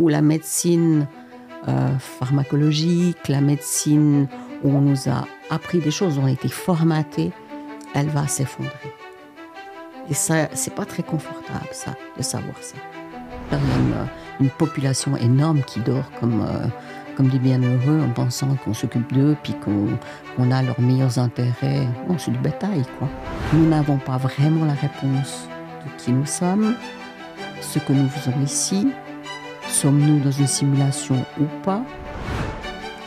où la médecine euh, pharmacologique, la médecine où on nous a appris des choses, où on a été formaté, elle va s'effondrer. Et ça, c'est pas très confortable, ça, de savoir ça. Il y a une, population énorme qui dort comme, euh, comme des bienheureux en pensant qu'on s'occupe d'eux, puis qu'on a leurs meilleurs intérêts. On c'est du bétail, quoi. Nous n'avons pas vraiment la réponse de qui nous sommes, ce que nous faisons ici, Sommes-nous dans une simulation ou pas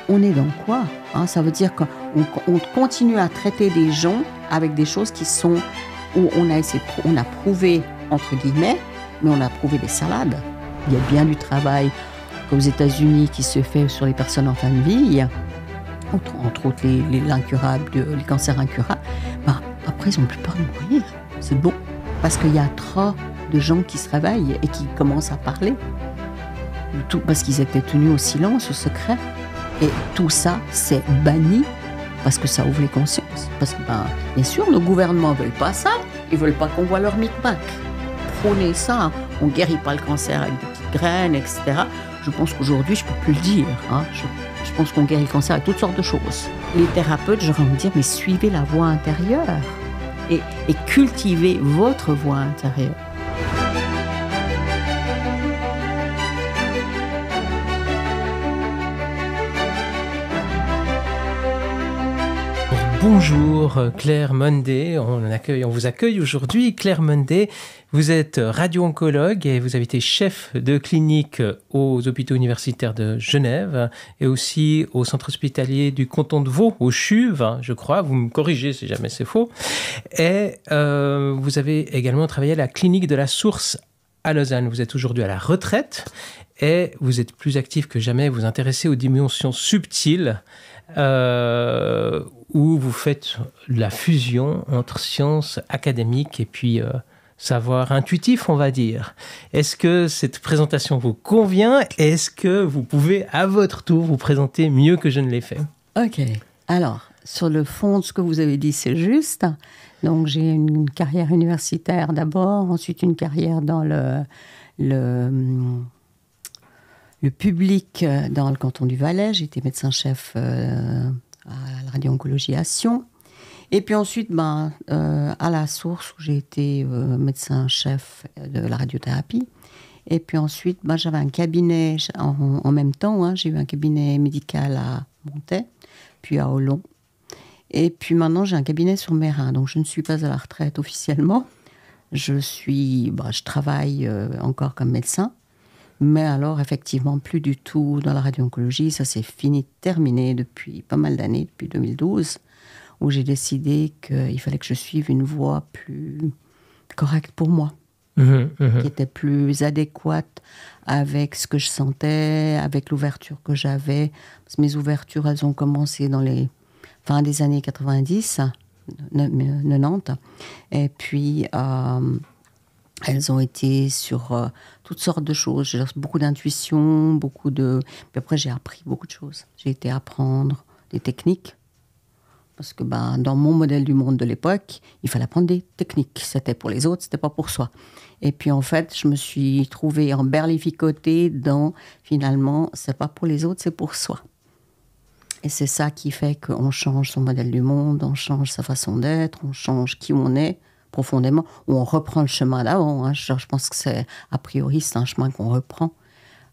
On est dans quoi hein? Ça veut dire qu'on continue à traiter des gens avec des choses qui sont où on a, essayé, on a prouvé, entre guillemets, mais on a prouvé des salades. Il y a bien du travail aux États-Unis qui se fait sur les personnes en fin de vie, entre, autres les, les, incurables, euh, les cancers incurables. Ben, après, ils n'ont plus peur de mourir. C'est bon. Parce qu'il y a trop de gens qui se réveillent et qui commencent à parler tout, parce qu'ils étaient tenus au silence, au secret. Et tout ça, s'est banni parce que ça ouvre les consciences. Parce que, ben, bien sûr, nos gouvernements ne veulent pas ça, ils ne veulent pas qu'on voit leur micmac. Prenez ça, on ne guérit pas le cancer avec des petites graines, etc. Je pense qu'aujourd'hui, je ne peux plus le dire. Hein. Je, pense qu'on guérit le cancer avec toutes sortes de choses. Les thérapeutes, j'aurais envie de dire, mais suivez la voie intérieure et, et cultivez votre voie intérieure. Bonjour Claire Monday, on, vous accueille aujourd'hui. Claire Monday, vous êtes radio-oncologue et vous avez été chef de clinique aux hôpitaux universitaires de Genève et aussi au centre hospitalier du canton de Vaud, au CHUV, je crois. Vous me corrigez si jamais c'est faux. Et euh, vous avez également travaillé à la clinique de la source à Lausanne. Vous êtes aujourd'hui à la retraite et vous êtes plus actif que jamais. Vous intéressez aux dimensions subtiles. Euh, où vous faites la fusion entre science académique et puis euh, savoir intuitif, on va dire. Est-ce que cette présentation vous convient Est-ce que vous pouvez à votre tour vous présenter mieux que je ne l'ai fait Ok. Alors, sur le fond, ce que vous avez dit, c'est juste. Donc, j'ai une carrière universitaire d'abord, ensuite une carrière dans le, le, public euh, dans le canton du Valais. J'étais médecin-chef. Euh, à la radio-oncologie à Sion. Et puis ensuite, ben, euh, à la source, où j'ai été euh, médecin-chef de la radiothérapie. Et puis ensuite, ben, j'avais un cabinet en, même temps. Hein, j'ai eu un cabinet médical à Montaix, puis à Hollon. Et puis maintenant, j'ai un cabinet sur Mérin. Donc, je ne suis pas à la retraite officiellement. Je suis, ben, je travaille euh, encore comme médecin. Mais alors, effectivement, plus du tout dans la radio-oncologie. Ça, s'est fini, terminé depuis pas mal d'années, depuis 2012, où j'ai décidé qu'il fallait que je suive une voie plus correcte pour moi, qui était plus adéquate avec ce que je sentais, avec l'ouverture que j'avais. Mes ouvertures, elles ont commencé dans les fin des années 90, 90. Et puis, elles ont été sur toutes sortes de choses. j'ai beaucoup d'intuition, beaucoup de. Puis après, j'ai appris beaucoup de choses. J'ai été apprendre des techniques. Parce que ben, dans mon modèle du monde de l'époque, il fallait apprendre des techniques. C'était pour les autres, c'était pas pour soi. Et puis en fait, je me suis trouvée en berlificotée dans finalement, c'est pas pour les autres, c'est pour soi. Et c'est ça qui fait qu'on change son modèle du monde, on change sa façon d'être, on change qui on est profondément, où on reprend le chemin d'avant. Hein. Je, pense que c'est, a priori, c'est un chemin qu'on reprend.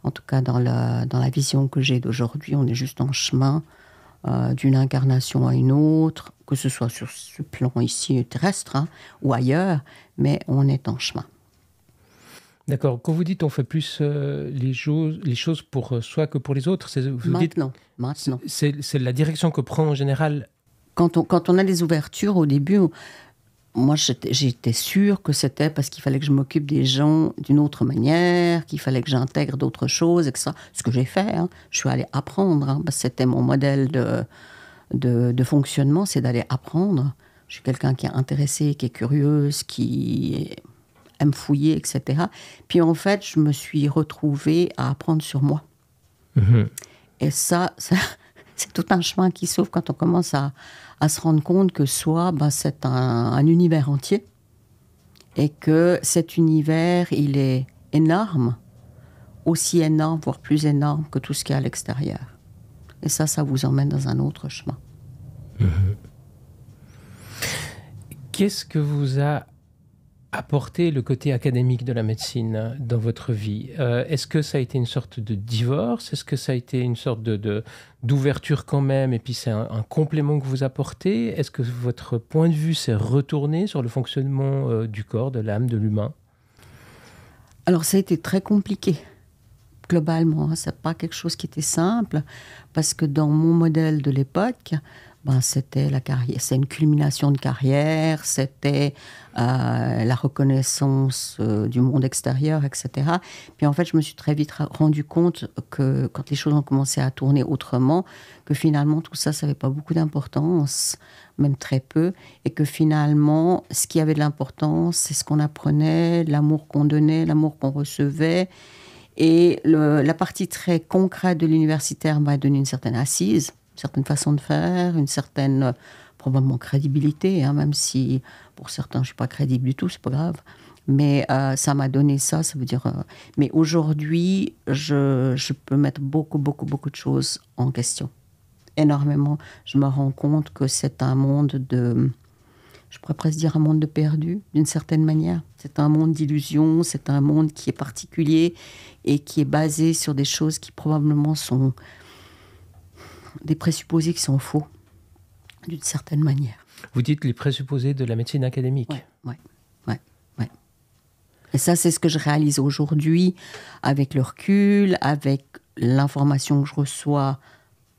En tout cas, dans la, vision que j'ai d'aujourd'hui, on est juste en chemin euh, d'une incarnation à une autre, que ce soit sur ce plan ici terrestre hein, ou ailleurs, mais on est en chemin. D'accord. Quand vous dites on fait plus euh, les, choses, pour euh, soi que pour les autres, c'est, vous dites, maintenant. C'est, la direction que prend en général. Quand on, quand on a les ouvertures au début, moi, j'étais sûre que c'était parce qu'il fallait que je m'occupe des gens d'une autre manière, qu'il fallait que j'intègre d'autres choses, etc. Ce que j'ai fait, hein, je suis allée apprendre, hein, c'était mon modèle de, de, fonctionnement, c'est d'aller apprendre. Je suis quelqu'un qui est intéressé, qui est curieuse, qui aime fouiller, etc. Puis en fait, je me suis retrouvée à apprendre sur moi. Mhm. Et ça, ça c'est tout un chemin qui s'ouvre quand on commence à, à se rendre compte que soit ben, c'est un, univers entier et que cet univers, il est énorme, aussi énorme, voire plus énorme que tout ce qui est à l'extérieur. Et ça, ça vous emmène dans un autre chemin. Qu'est-ce que vous a Apporter le côté académique de la médecine dans votre vie euh, Est-ce que ça a été une sorte de divorce Est-ce que ça a été une sorte de d'ouverture quand même Et puis c'est un, complément que vous apportez Est-ce que votre point de vue s'est retourné sur le fonctionnement euh, du corps, de l'âme, de l'humain Alors ça a été très compliqué. Globalement, Ce hein. c'est pas quelque chose qui était simple parce que dans mon modèle de l'époque, ben, c'était la carrière, c'est une culmination de carrière, c'était euh, la reconnaissance euh, du monde extérieur, etc. Puis en fait, je me suis très vite rendu compte que quand les choses ont commencé à tourner autrement, que finalement tout ça, ça n'avait pas beaucoup d'importance, même très peu, et que finalement, ce qui avait de l'importance, c'est ce qu'on apprenait, l'amour qu'on donnait, l'amour qu'on recevait. Et la partie très concrète de l'universitaire m'a donné une certaine assise certaine façon de faire, une certaine euh, probablement crédibilité, hein, même si pour certains je suis pas crédible du tout, c'est pas grave. Mais euh, ça m'a donné ça, ça veut dire. Euh, mais aujourd'hui, je, peux mettre beaucoup, beaucoup, beaucoup de choses en question. Énormément. Je me rends compte que c'est un monde de. Je pourrais presque dire un monde de perdu, d'une certaine manière. C'est un monde d'illusions, c'est un monde qui est particulier et qui est basé sur des choses qui probablement sont des présupposés qui sont faux, d'une certaine manière. Vous dites les présupposés de la médecine académique. Oui, oui. Ouais, Et ça, c'est ce que je réalise aujourd'hui avec le recul, avec l'information que je reçois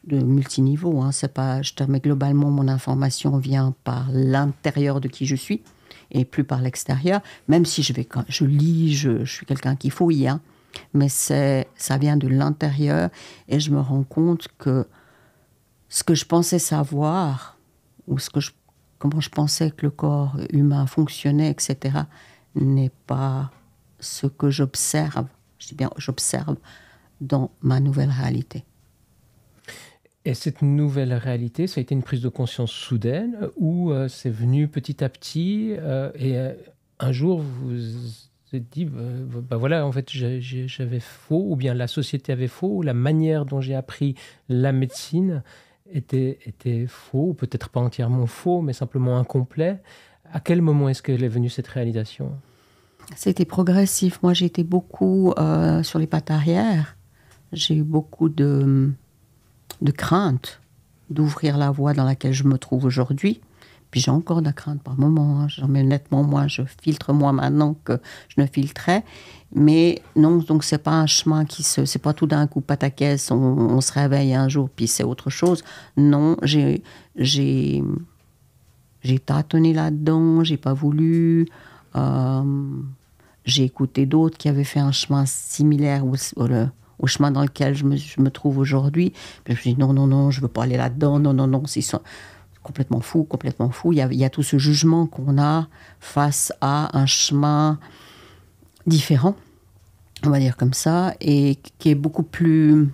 de multiniveau. Hein. pas, je te globalement, mon information vient par l'intérieur de qui je suis et plus par l'extérieur, même si je, vais, je lis, je, suis quelqu'un qui fouille. Hein mais c'est ça vient de l'intérieur et je me rends compte que ce que je pensais savoir, ou ce que comment je pensais que le corps humain fonctionnait, etc., n'est pas ce que j'observe, je dis bien j'observe, dans ma nouvelle réalité. Et cette nouvelle réalité, ça a été une prise de conscience soudaine ou euh, c'est venu petit à petit euh, et euh, un jour vous vous êtes dit, bah, bah voilà, en fait j'avais faux ou bien la société avait faux ou la manière dont j'ai appris la médecine était, faux, peut-être pas entièrement faux, mais simplement incomplet. À quel moment est-ce qu'elle est venue cette réalisation C'était progressif. Moi, j'ai été beaucoup euh, sur les pattes arrière. J'ai eu beaucoup de, de crainte d'ouvrir la voie dans laquelle je me trouve aujourd'hui. Puis j'ai encore de la crainte par moment. Hein. J'en honnêtement, moi, je filtre moins maintenant que je ne filtrais. Mais non, donc c'est pas un chemin qui se. C'est pas tout d'un coup pataquès, on, on se réveille un jour, puis c'est autre chose. Non, j'ai. J'ai, j'ai tâtonné là-dedans, j'ai pas voulu. Euh, j'ai écouté d'autres qui avaient fait un chemin similaire au, chemin dans lequel je me, trouve aujourd'hui. mais je me suis dit non, non, non, je veux pas aller là-dedans, non, non, non. c'est complètement fou, complètement fou. Il y a, tout ce jugement qu'on a face à un chemin différent, on va dire comme ça, et qui est beaucoup plus,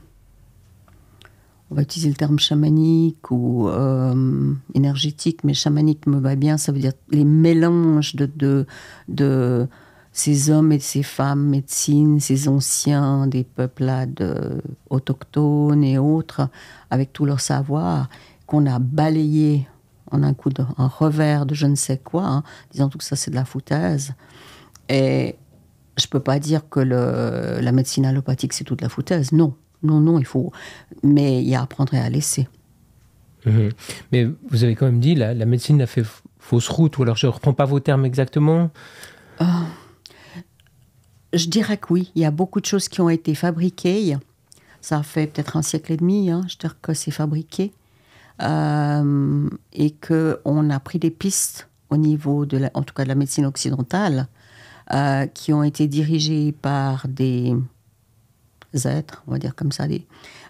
on va utiliser le terme chamanique ou euh, énergétique, mais chamanique me va bien, ça veut dire les mélanges de, de, de ces hommes et ces femmes médecines, ces anciens des peuples autochtones et autres, avec tout leur savoir, qu'on a balayé en un coup de revers de je ne sais quoi, hein, disant tout ça c'est de la foutaise. Et je peux pas dire que la médecine allopathique c'est toute la foutaise. Non, non, non, il faut. Mais il y a à apprendre et à laisser. Mhm. Mais vous avez quand même dit la, la médecine a fait fausse route, ou alors je ne reprends pas vos termes exactement. Euh, je dirais que oui, il y a beaucoup de choses qui ont été fabriquées. Ça fait peut-être un siècle et demi, hein, je dirais que c'est fabriqué euh, et qu'on a pris des pistes au niveau de, la, en tout cas, de la médecine occidentale, euh, qui ont été dirigées par des êtres, on va dire comme ça,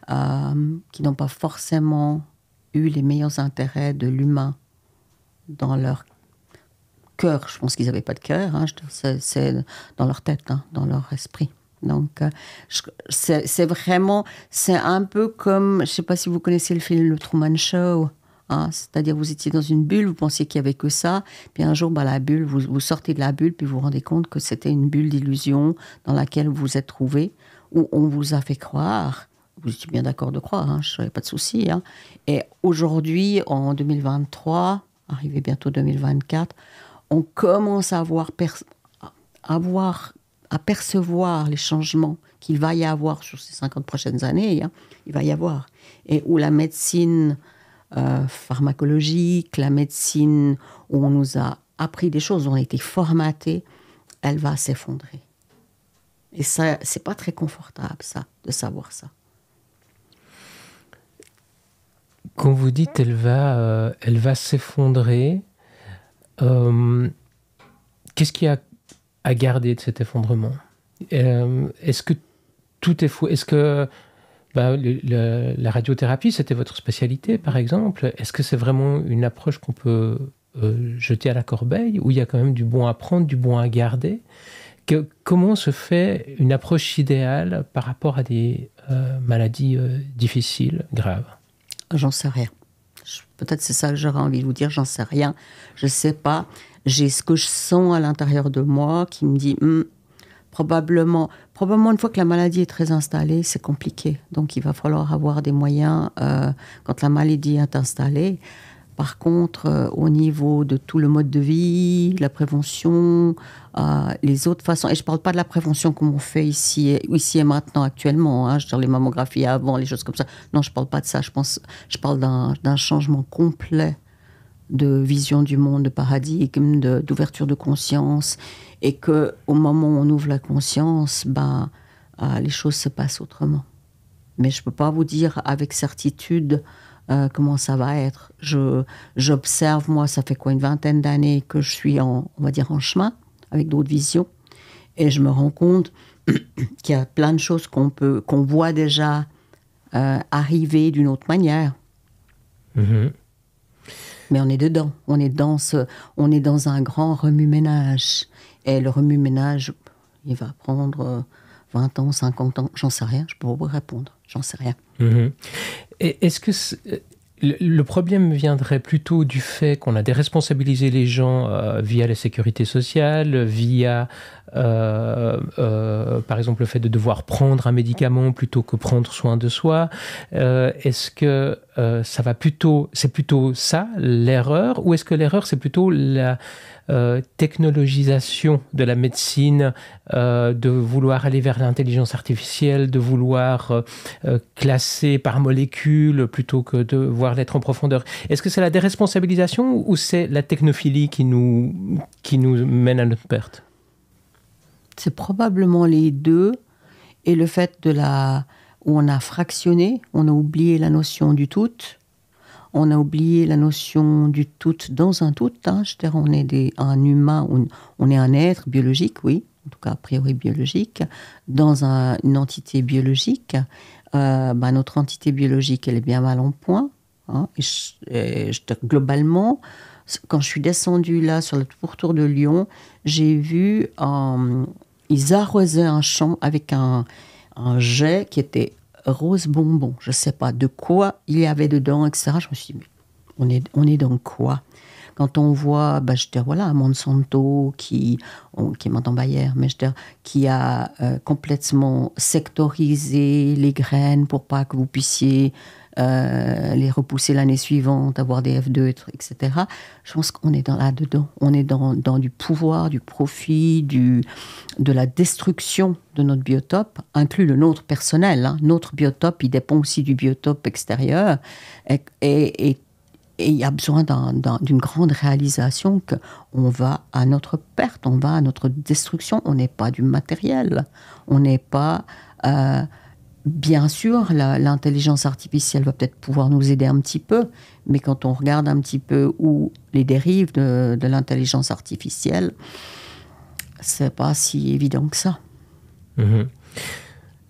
euh, qui n'ont pas forcément eu les meilleurs intérêts de l'humain dans leur cœur. Je pense qu'ils n'avaient pas de cœur, hein, c'est dans leur tête, hein, dans leur esprit. Donc, euh, c'est vraiment, c'est un peu comme, je ne sais pas si vous connaissez le film Le Truman Show. Hein, c'est-à-dire, vous étiez dans une bulle, vous pensiez qu'il n'y avait que ça, puis un jour, bah, la bulle, vous, vous, sortez de la bulle, puis vous vous rendez compte que c'était une bulle d'illusion dans laquelle vous vous êtes trouvé, où on vous a fait croire. Vous étiez bien d'accord de croire, hein, je n'avais pas de souci. Hein. Et aujourd'hui, en 2023, arrivé bientôt 2024, on commence à voir, à voir à percevoir les changements qu'il va y avoir sur ces 50 prochaines années, hein, il va y avoir. Et où la médecine euh, pharmacologique, la médecine où on nous a appris des choses, on a été formaté, elle va s'effondrer. Et ça, c'est pas très confortable, ça, de savoir ça. Quand vous dites elle va, euh, elle va s'effondrer, euh, qu'est-ce qui a à garder de cet effondrement euh, Est-ce que tout est fou Est-ce que bah, la radiothérapie, c'était votre spécialité, par exemple Est-ce que c'est vraiment une approche qu'on peut euh, jeter à la corbeille, où il y a quand même du bon à prendre, du bon à garder Comment se fait une approche idéale par rapport à des euh, maladies difficiles, graves J'en sais rien. Peut-être c'est ça que j'aurais envie de vous dire, j'en sais rien. Je sais pas. J'ai ce que je sens à l'intérieur de moi qui me dit hum, probablement, probablement une fois que la maladie est très installée, c'est compliqué. Donc il va falloir avoir des moyens euh, quand la maladie est installée. Par contre, euh, au niveau de tout le mode de vie, la prévention, euh, les autres façons, et je ne parle pas de la prévention comme on fait ici et, ici et maintenant actuellement, hein, je les mammographies avant, les choses comme ça. Non, je ne parle pas de ça. Je, pense, je parle d'un changement complet de vision du monde, de paradigme, d'ouverture de, conscience, et qu'au moment où on ouvre la conscience, bah, les choses se passent autrement. Mais je ne peux pas vous dire avec certitude euh, comment ça va être. Je j'observe moi, ça fait quoi une vingtaine d'années que je suis en, on va dire en chemin avec d'autres visions, et je me rends compte qu'il y a plein de choses qu'on peut, qu'on voit déjà euh, arriver d'une autre manière. Mm-hmm. Mais on est dedans, on est dans on est dans un grand remue-ménage. Et le remue-ménage, il va prendre 20 euh, ans, 50 ans, j'en sais rien, je pourrais vous répondre, j'en sais rien. Mm-hmm. Est-ce que le problème viendrait plutôt du fait qu'on a déresponsabilisé les gens euh, via la sécurité sociale, via euh, euh, par exemple le fait de devoir prendre un médicament plutôt que prendre soin de soi Est-ce que ça va plutôt, c'est plutôt ça l'erreur, ou est-ce que l'erreur c'est plutôt la, euh, technologisation de la médecine, euh, de vouloir aller vers l'intelligence artificielle, de vouloir euh, classer par molécule plutôt que de voir l'être en profondeur. Est-ce que c'est la déresponsabilisation ou c'est la technophilie qui nous, qui nous mène à notre perte C'est probablement les deux et le fait de la où on a fractionné, on a oublié la notion du tout on a oublié la notion du tout dans un tout. Hein. je dire, on est un humain, on est un être biologique, oui, en tout cas a priori biologique, dans une entité biologique. Euh, ben, notre entité biologique, elle est bien mal en point. Hein. et globalement, quand je suis descendu là sur le pourtour de Lyon, j'ai vu euh, ils arrosaient un champ avec un, un jet qui était rose bonbon. Je ne sais pas de quoi il y avait dedans, etc. Je me suis dit, on est, on est dans quoi quand on voit, bah, je veux dire, voilà, Monsanto qui, qui est maintenant Bayer, mais je veux qui a euh, complètement sectorisé les graines pour pas que vous puissiez euh, les repousser l'année suivante, avoir des F2, etc. Je pense qu'on est dans là-dedans. On est dans, dans, du pouvoir, du profit, du, de la destruction de notre biotope, inclut le nôtre personnel. Hein. Notre biotope, il dépend aussi du biotope extérieur. Et, il y a besoin d'une grande réalisation qu'on va à notre perte, on va à notre destruction. On n'est pas du matériel, on n'est pas euh, bien sûr, l'intelligence artificielle va peut-être pouvoir nous aider un petit peu, mais quand on regarde un petit peu où les dérives de, l'intelligence artificielle, c'est pas si évident que ça. Mhm.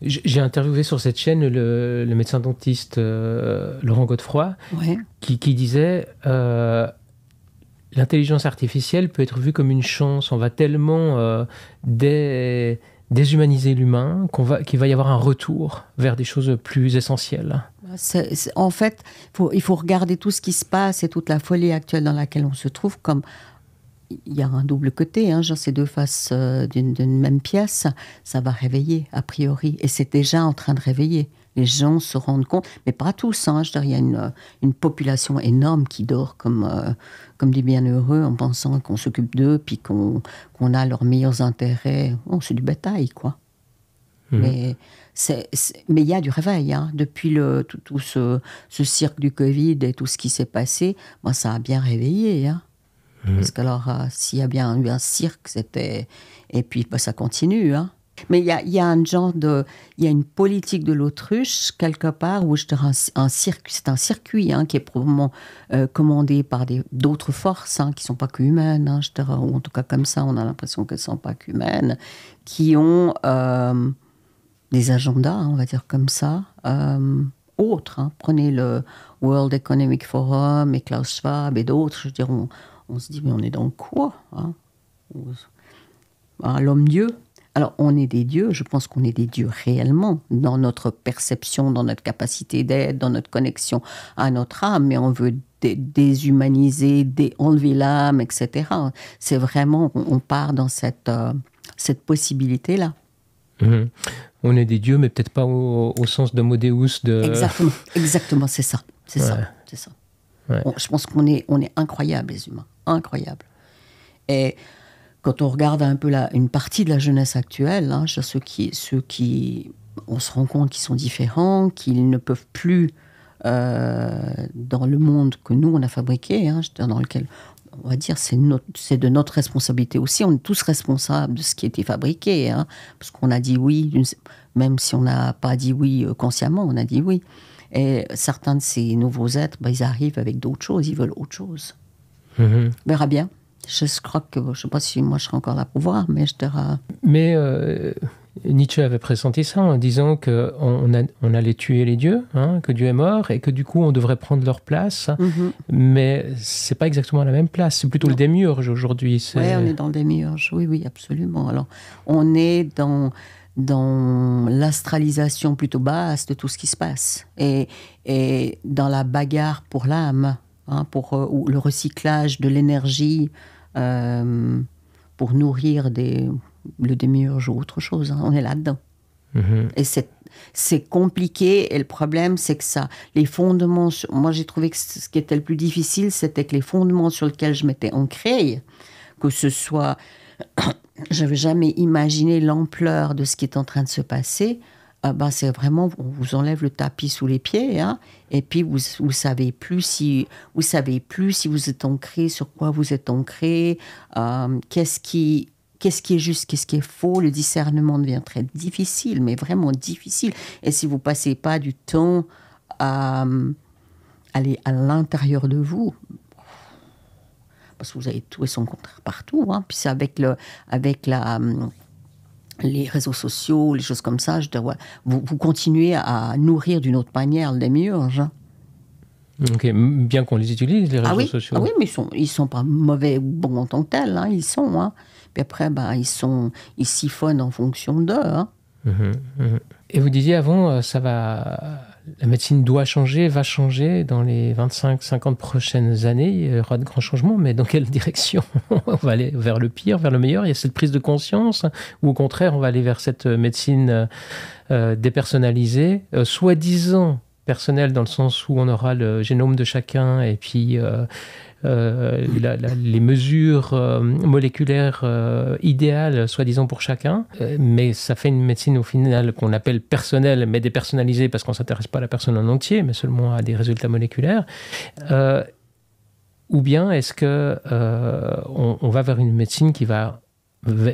J'ai interviewé sur cette chaîne le, médecin dentiste euh, Laurent Godefroy qui, disait euh, l'intelligence artificielle peut être vue comme une chance. On va tellement euh, des déshumaniser l'humain, qu'on va, qu'il va y avoir un retour vers des choses plus essentielles En fait, il faut regarder tout ce qui se passe et toute la folie actuelle dans laquelle on se trouve comme il y a un double côté, hein, genre ces deux faces euh, d'une même pièce, ça va réveiller, a priori. Et c'est déjà en train de réveiller les gens se rendent compte, mais pas tous, hein, je il y a euh, une, population énorme qui dort comme, euh, comme des bienheureux en pensant qu'on s'occupe d'eux, puis qu'on a leurs meilleurs intérêts. Oh, c'est du bétail, quoi. Mmh. Mais mais il y a du réveil. Hein. Depuis le, tout, ce, ce, cirque du Covid et tout ce qui s'est passé, moi, ça a bien réveillé. Hein. Mmh. Parce que alors, euh, s'il y a bien eu un cirque, c'était... Et puis, bah, ça continue. Hein. Mais il y, a, un genre de. Il y a une politique de l'autruche, quelque part, où c'est un, circuit, circuit hein, qui est probablement euh, commandé par d'autres forces, hein, qui ne sont pas que humaines, hein, ou en tout cas comme ça, on a l'impression qu'elles ne sont pas qu'humaines, qui ont euh, des agendas, on va dire comme ça. Euh, autres. Prenez le World Economic Forum et Klaus Schwab et d'autres. Je on, on, se dit, mais on est dans quoi L'homme-dieu alors, on est des dieux, je pense qu'on est des dieux réellement, dans notre perception, dans notre capacité d'être, dans notre connexion à notre âme, mais on veut déshumaniser, enlever l'âme, etc. C'est vraiment, on part dans cette, euh, cette possibilité-là. Mhm. On est des dieux, mais peut-être pas au, sens de Modéus. De... Exactement, c'est ça. C'est ça, je pense qu'on est, on est incroyable, les humains. Incroyables. Et quand on regarde un peu la, une partie de la jeunesse actuelle, hein, ceux qui, ceux qui, on se rend compte qu'ils sont différents, qu'ils ne peuvent plus euh, dans le monde que nous on a fabriqué, hein, dans lequel on va dire c'est de notre responsabilité aussi. On est tous responsables de ce qui a été fabriqué, hein, parce qu'on a dit oui, même si on n'a pas dit oui euh, consciemment, on a dit oui. Et certains de ces nouveaux êtres, ben, ils arrivent avec d'autres choses, ils veulent autre chose. On mm-hmm. verra bien je crois que, je ne sais pas si moi je serai encore là pour voir, mais je dirais... Mais euh, Nietzsche avait pressenti ça en disant qu'on on, allait tuer les dieux, hein, que Dieu est mort, et que du coup on devrait prendre leur place, Mais mhm. ce mais c'est pas exactement la même place, c'est plutôt le démiurge aujourd'hui. Oui, on est dans le démiurge, oui, oui, absolument. Alors, on est dans dans l'astralisation plutôt basse de tout ce qui se passe et, et dans la bagarre pour l'âme, hein, pour euh, le recyclage de l'énergie euh, pour nourrir des, le démiurge ou autre chose. Hein. On est là-dedans. Mm-hmm. Et c'est compliqué. Et le problème, c'est que ça, les fondements. moi, j'ai trouvé que ce qui était le plus difficile, c'était que les fondements sur lesquels je m'étais ancrée, que ce soit. J'avais jamais imaginé l'ampleur de ce qui est en train de se passer. Ah ben, c'est vraiment, on vous enlève le tapis sous les pieds, hein. et puis vous ne savez, plus si, vous savez plus si vous êtes ancré, sur quoi vous êtes ancré, euh, qu'est-ce qui qu'est-ce qui est juste, qu'est-ce qui est faux. Le discernement devient très difficile, mais vraiment difficile. Et si vous passez pas du temps à euh, aller à l'intérieur de vous, parce que vous avez tout et son contraire partout, hein, puis c'est avec, le, avec la, hum, les réseaux sociaux, les choses comme ça. Je dirais, vous, continuez à nourrir d'une autre manière les miurges. Ok, bien qu'on les utilise, les ah réseaux sociaux. Ah oui, mais ils sont, ils sont pas mauvais ou bons en tant que tels, hein, ils sont. Hein. Puis après, bah, ils, sont, ils siphonnent en fonction d'eux. Hein. Mmh mmh Et vous disiez avant, euh, ça va la médecine doit changer, va changer dans les 25-50 prochaines années. Il y aura de grands changements, mais dans quelle direction On va aller vers le pire, vers le meilleur Il y a cette prise de conscience Ou au contraire, on va aller vers cette médecine euh, dépersonnalisée, euh, soi-disant personnelle, dans le sens où on aura le génome de chacun et puis euh, euh, les mesures euh, moléculaires euh, idéales, soi-disant pour chacun, mais ça fait une médecine au final qu'on appelle personnelle, mais dépersonnalisée parce qu'on ne s'intéresse pas à la personne en entier, mais seulement à des résultats moléculaires. ou bien est-ce que on, va vers une médecine qui va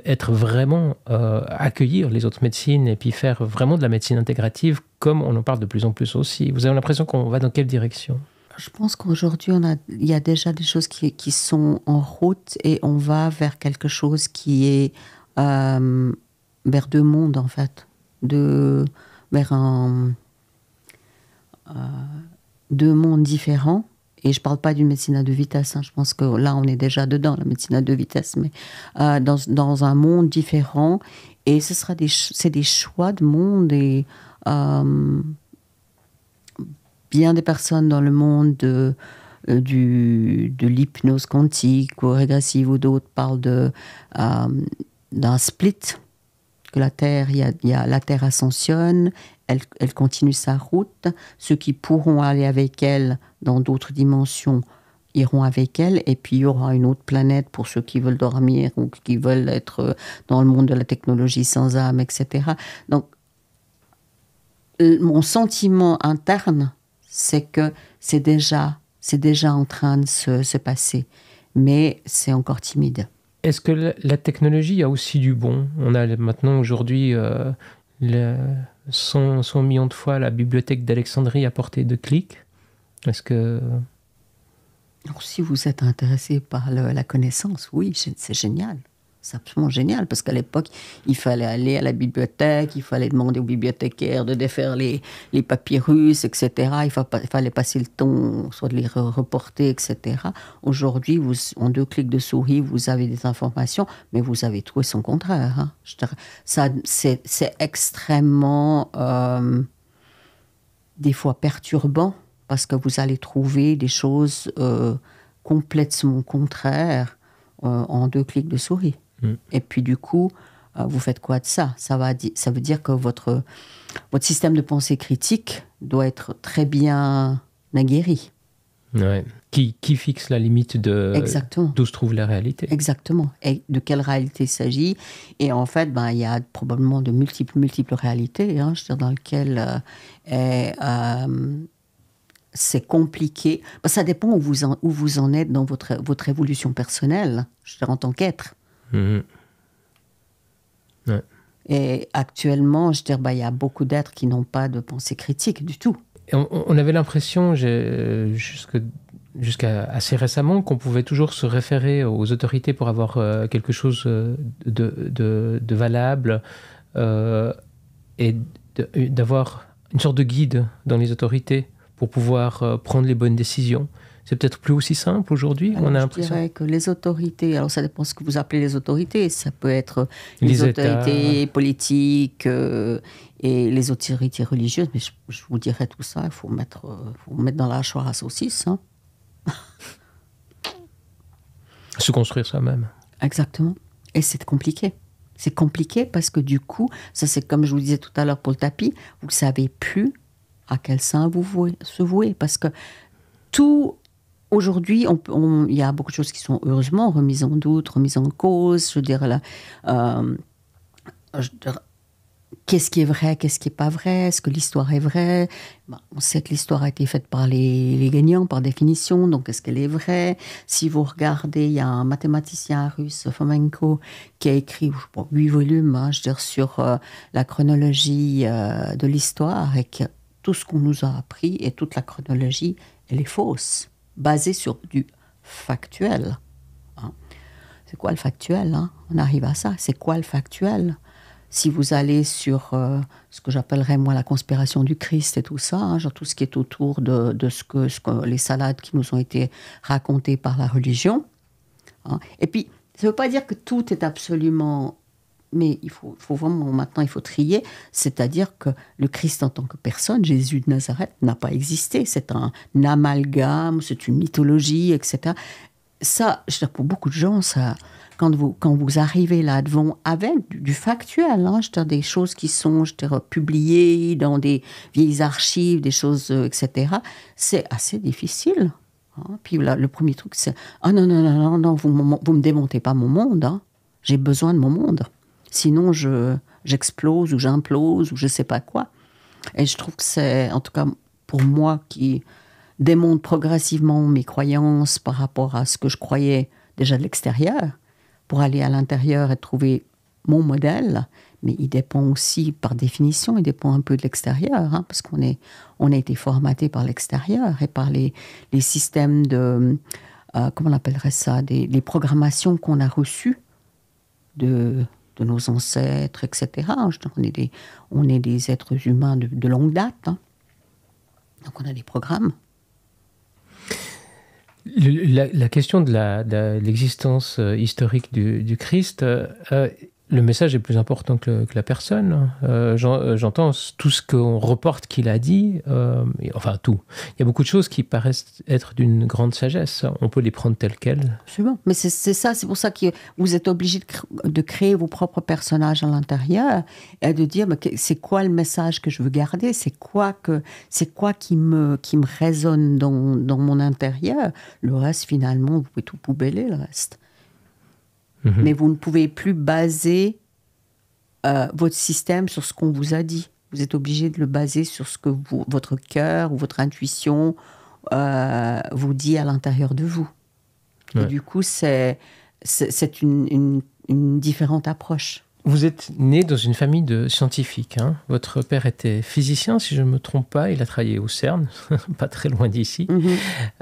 être vraiment accueillir les autres médecines et puis faire vraiment de la médecine intégrative comme on en parle de plus en plus aussi. Vous avez l'impression qu'on va dans quelle direction je pense qu'aujourd'hui, il y a déjà des choses qui, qui, sont en route et on va vers quelque chose qui est euh, vers deux mondes, en fait. De, vers un, euh, deux mondes différents. Et je ne parle pas d'une médecine à deux vitesses. Hein. Je pense que là, on est déjà dedans, la médecine à deux vitesses, mais euh, dans, un monde différent. Et ce sera des, c'est des choix de monde et bien des personnes dans le monde de, euh, du, de l'hypnose quantique ou régressive ou d'autres parlent de, euh, d'un split, que la Terre, il y a, la Terre ascensionne, elle, elle, continue sa route, ceux qui pourront aller avec elle dans d'autres dimensions iront avec elle, et puis il y aura une autre planète pour ceux qui veulent dormir ou qui veulent être euh, dans le monde de la technologie sans âme, etc. Donc, mon sentiment interne c'est que c'est déjà, c'est déjà en train de se, passer, mais c'est encore timide. Est-ce que la, technologie a aussi du bon On a maintenant aujourd'hui euh, 100, millions de fois la bibliothèque d'Alexandrie à portée de clic. Est-ce que... si vous êtes intéressé par la connaissance, oui, c'est génial. C'est absolument génial parce qu'à l'époque, il fallait aller à la bibliothèque, il fallait demander aux bibliothécaires de défaire les, les papyrus, etc. Il, fallait passer le temps, soit de les reporter, etc. Aujourd'hui, vous, en deux clics de souris, vous avez des informations, mais vous avez trouvé son contraire. Hein. ça, c'est extrêmement, euh, des fois perturbant parce que vous allez trouver des choses euh, complètement contraires euh, en deux clics de souris. Mm. Et puis du coup, euh, vous faites quoi de ça ça, va, ça veut dire que votre, votre système de pensée critique doit être très bien aguerri. Qui, qui, fixe la limite de d'où se trouve la réalité. Exactement. Et de quelle réalité il s'agit. Et en fait, ben, il y a probablement de multiples, multiples réalités, hein, je dans lesquelles euh, euh, c'est compliqué. Ben, ça dépend où vous, en, où vous en êtes dans votre, votre évolution personnelle, je veux en tant qu'être. Mhm. Et actuellement, je dirais, bah, il y a beaucoup d'êtres qui n'ont pas de pensée critique du tout. on, avait l'impression, jusqu'à assez récemment qu'on pouvait toujours se référer aux autorités pour avoir euh, quelque chose euh, de, valable euh, et d'avoir une sorte de guide dans les autorités pour pouvoir prendre les bonnes décisions. C'est peut-être plus aussi simple aujourd'hui. On a l'impression. Je dirais que les autorités. Alors ça dépend de ce que vous appelez les autorités. Ça peut être les, autorités politiques euh, et les autorités religieuses. Mais je, vous dirais tout ça. Il faut mettre, euh, faut mettre dans la hachoire à saucisse. Hein. se construire soi-même. Exactement. Et c'est compliqué. C'est compliqué parce que du coup, ça c'est comme je vous disais tout à l'heure pour le tapis, vous ne savez plus à quel sein vous vouez, se vouer parce que tout Aujourd'hui, il y a beaucoup de choses qui sont heureusement remises en doute, remises en cause. Je veux dire, euh, qu'est-ce qui est vrai, qu'est-ce qui n'est pas vrai, est-ce que l'histoire est vraie bah, On sait que l'histoire a été faite par les, gagnants, par définition, donc est-ce qu'elle est vraie Si vous regardez, il y a un mathématicien russe, Fomenko, qui a écrit huit volumes hein, je veux dire, sur euh, la chronologie euh, de l'histoire et que tout ce qu'on nous a appris et toute la chronologie, elle est fausse basé sur du factuel. Hein. C'est quoi le factuel hein? On arrive à ça. C'est quoi le factuel Si vous allez sur euh, ce que j'appellerais moi la conspiration du Christ et tout ça, hein, genre tout ce qui est autour de, de ce, que, les salades qui nous ont été racontées par la religion. Et puis, ça ne veut pas dire que tout est absolument mais il faut, vraiment maintenant, il faut trier, c'est-à-dire que le Christ en tant que personne, Jésus de Nazareth, n'a pas existé. C'est un amalgame, c'est une mythologie, etc. Ça, je pour beaucoup de gens, ça, quand vous, quand vous arrivez là devant avec du, factuel, hein, je des choses qui sont publiées dans des vieilles archives, des choses, euh, etc., c'est assez difficile. Hein. Puis le premier truc, c'est Ah oh, non, non, non, non, non, vous, vous me démontez pas mon monde. Hein. J'ai besoin de mon monde. Sinon, je, j'explose ou j'implose ou je sais pas quoi. Et je trouve que c'est, en tout cas pour moi, qui démonte progressivement mes croyances par rapport à ce que je croyais déjà de l'extérieur, pour aller à l'intérieur et trouver mon modèle, mais il dépend aussi, par définition, il dépend un peu de l'extérieur, hein, parce qu'on est, on a été formaté par l'extérieur et par les, les systèmes de, euh, comment on appellerait ça, des, les programmations qu'on a reçues de de nos ancêtres, etc. On est des, on est des êtres humains de, longue date. Hein. Donc on a des programmes. la, question de l'existence euh, historique du, Christ, euh, euh, le message est plus important que, que la personne. Euh, euh, j'entends tout ce qu'on reporte qu'il a dit, euh, enfin tout. Il y a beaucoup de choses qui paraissent être d'une grande sagesse. On peut les prendre telles quelles. Absolument. Mais c'est ça, c'est pour ça que vous êtes obligé de, créer vos propres personnages à l'intérieur et de dire c'est quoi le message que je veux garder, c'est quoi que c'est quoi qui me qui me résonne dans, dans mon intérieur. Le reste finalement, vous pouvez tout poubeller le reste. Mhm. mais vous ne pouvez plus baser euh, votre système sur ce qu'on vous a dit. Vous êtes obligé de le baser sur ce que vous, votre cœur ou votre intuition euh, vous dit à l'intérieur de vous. Et du coup, c'est une, une, une différente approche. Vous êtes né dans une famille de scientifiques. Hein. Votre père était physicien, si je ne me trompe pas. Il a travaillé au CERN, pas très loin d'ici. Mhm.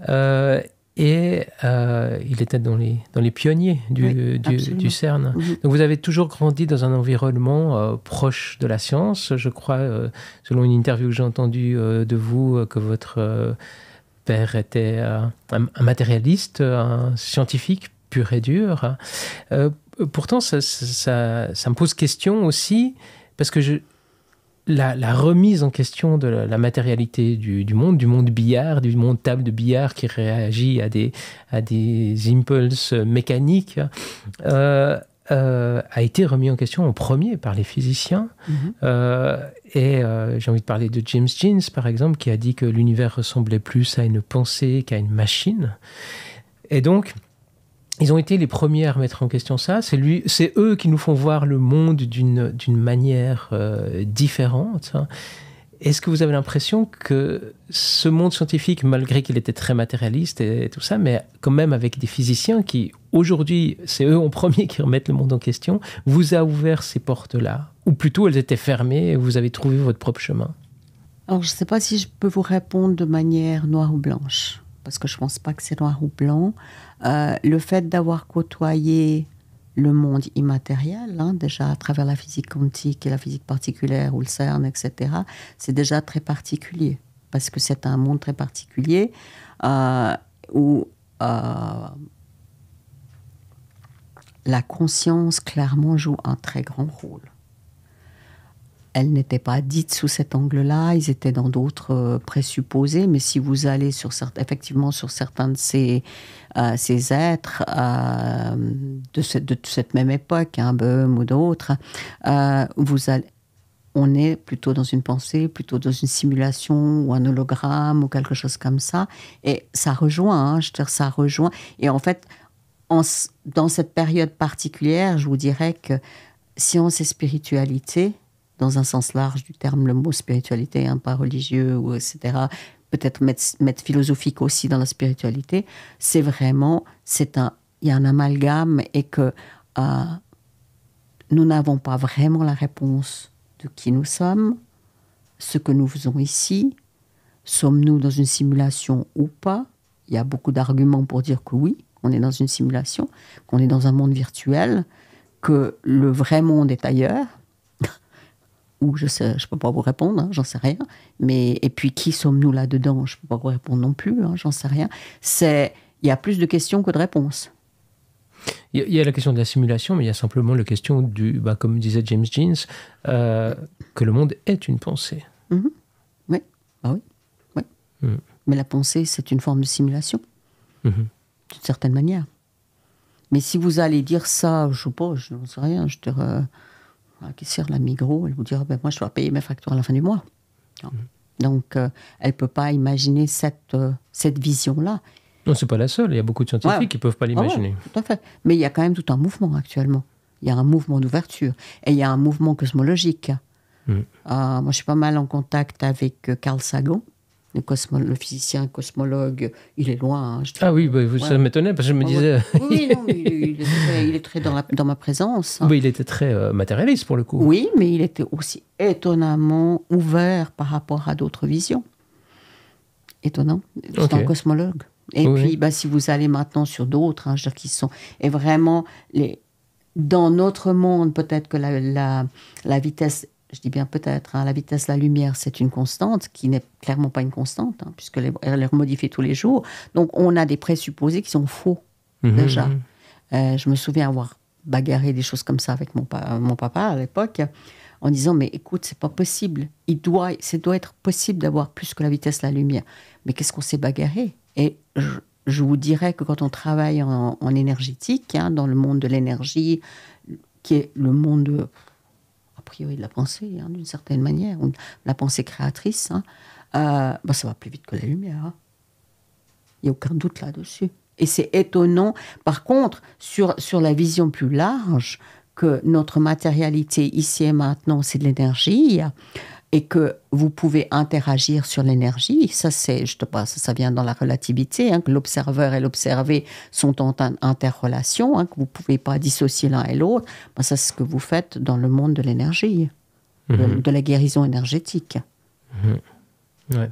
Euh, et euh, il était dans les, dans les pionniers du, du, CERN. Mhm. Donc vous avez toujours grandi dans un environnement euh, proche de la science. Je crois, euh, selon une interview que j'ai entendue de vous, que votre père était un, matérialiste, un scientifique pur et dur. pourtant, ça, ça, ça, ça, me pose question aussi, parce que je, la, remise en question de la, matérialité du, monde, du monde billard, du monde table de billard qui réagit à des, à impulses mécaniques, euh, euh, a été remis en question en premier par les physiciens. Mm-hmm. Euh, et j'ai envie de parler de James Jeans, par exemple, qui a dit que l'univers ressemblait plus à une pensée qu'à une machine. Et donc, ils ont été les premiers à remettre en question ça. C'est, lui, c'est eux qui nous font voir le monde d'une, d'une manière euh, différente. Hein. Est-ce que vous avez l'impression que ce monde scientifique, malgré qu'il était très matérialiste et, tout ça, mais quand même avec des physiciens qui, aujourd'hui, c'est eux en premier qui remettent le monde en question, vous a ouvert ces portes-là Ou plutôt, elles étaient fermées et vous avez trouvé votre propre chemin Alors, je ne sais pas si je peux vous répondre de manière noire ou blanche, parce que je ne pense pas que c'est noir ou blanc. Euh, le fait d'avoir côtoyé le monde immatériel, hein, déjà à travers la physique quantique et la physique particulière ou le CERN, etc., c'est déjà très particulier, parce que c'est un monde très particulier euh, où euh, la conscience clairement joue un très grand rôle elles n'étaient pas dites sous cet angle-là, ils étaient dans d'autres euh, présupposés, mais si vous allez sur effectivement sur certains de ces, euh, ces êtres euh, de, cette, de, cette, même époque, un hein, Böhm ou d'autres, vous allez, on est plutôt dans une pensée, plutôt dans une simulation ou un hologramme ou quelque chose comme ça. Et ça rejoint, hein, je veux dire, ça rejoint. Et en fait, dans cette période particulière, je vous dirais que science et spiritualité, dans un sens large du terme, le mot spiritualité, hein, pas religieux, ou etc., peut-être mettre, philosophique aussi dans la spiritualité, c'est vraiment, c'est un, il y a un amalgame et que euh, nous n'avons pas vraiment la réponse de qui nous sommes, ce que nous faisons ici, sommes-nous dans une simulation ou pas Il y a beaucoup d'arguments pour dire que oui, on est dans une simulation, qu'on est dans un monde virtuel, que le vrai monde est ailleurs, je ne je peux pas vous répondre, hein, j'en sais rien. Mais, et puis, qui sommes-nous là-dedans Je ne peux pas vous répondre non plus, hein, j'en sais rien. C'est Il y a plus de questions que de réponses. Il y, a la question de la simulation, mais il y a simplement la question du, bah, comme disait James Jeans, euh, que le monde est une pensée. Mm-hmm. Oui, bah oui. Mm. Mais la pensée, c'est une forme de simulation, mm-hmm. d'une certaine manière. Mais si vous allez dire ça, je ne sais pas, je sais rien, je dirais. Hein, qui sert la Migros, elle vous dira ben, Moi, je dois payer mes factures à la fin du mois. Hein. Mhm. Donc, euh, elle ne peut pas imaginer cette, euh, cette vision-là. Non, c'est pas la seule. Il y a beaucoup de scientifiques qui ne peuvent pas ah l'imaginer. fait. Mais il y a quand même tout un mouvement actuellement. Il y a un mouvement d'ouverture et il y a un mouvement cosmologique. Mhm. Euh, moi, je suis pas mal en contact avec Carl Sagan, le, physicien cosmologue, il est loin. Hein, ah oui, bah, ça m'étonnait parce que je me disais. Oui, il, est très, dans, ma présence. Hein. Oui, il était très euh, matérialiste pour le coup. Oui, mais il était aussi étonnamment ouvert par rapport à d'autres visions. Étonnant. C'est un cosmologue. Et puis, bah, si vous allez maintenant sur d'autres, hein, je dire, qui sont. Et vraiment, les, dans notre monde, peut-être que la, la, la vitesse je dis bien peut-être, hein, la vitesse de la lumière, c'est une constante qui n'est clairement pas une constante, hein, puisque elle est remodifiée tous les jours. Donc on a des présupposés qui sont faux mhm, déjà. Mhm. Euh, je me souviens avoir bagarré des choses comme ça avec mon, papa à l'époque, en disant mais écoute, c'est pas possible. Il doit, ça doit être possible d'avoir plus que la vitesse de la lumière. Mais qu'est-ce qu'on s'est bagarré Et je, vous dirais que quand on travaille en, énergétique, hein, dans le monde de l'énergie, qui est le monde priori de la pensée, hein, d'une certaine manière, la pensée créatrice, hein. euh, bah, ça va plus vite que la lumière. Hein. Il n'y a aucun doute là-dessus. Et c'est étonnant, par contre, sur, sur la vision plus large, que notre matérialité ici et maintenant, c'est de l'énergie, et que vous pouvez interagir sur l'énergie. Ça, c'est, je te ça vient dans la relativité, hein, que l'observeur et l'observé sont en interrelation, hein, que vous ne pouvez pas dissocier l'un et l'autre. Ben, ça, c'est ce que vous faites dans le monde de l'énergie, de, mhm. la guérison énergétique. Mhm.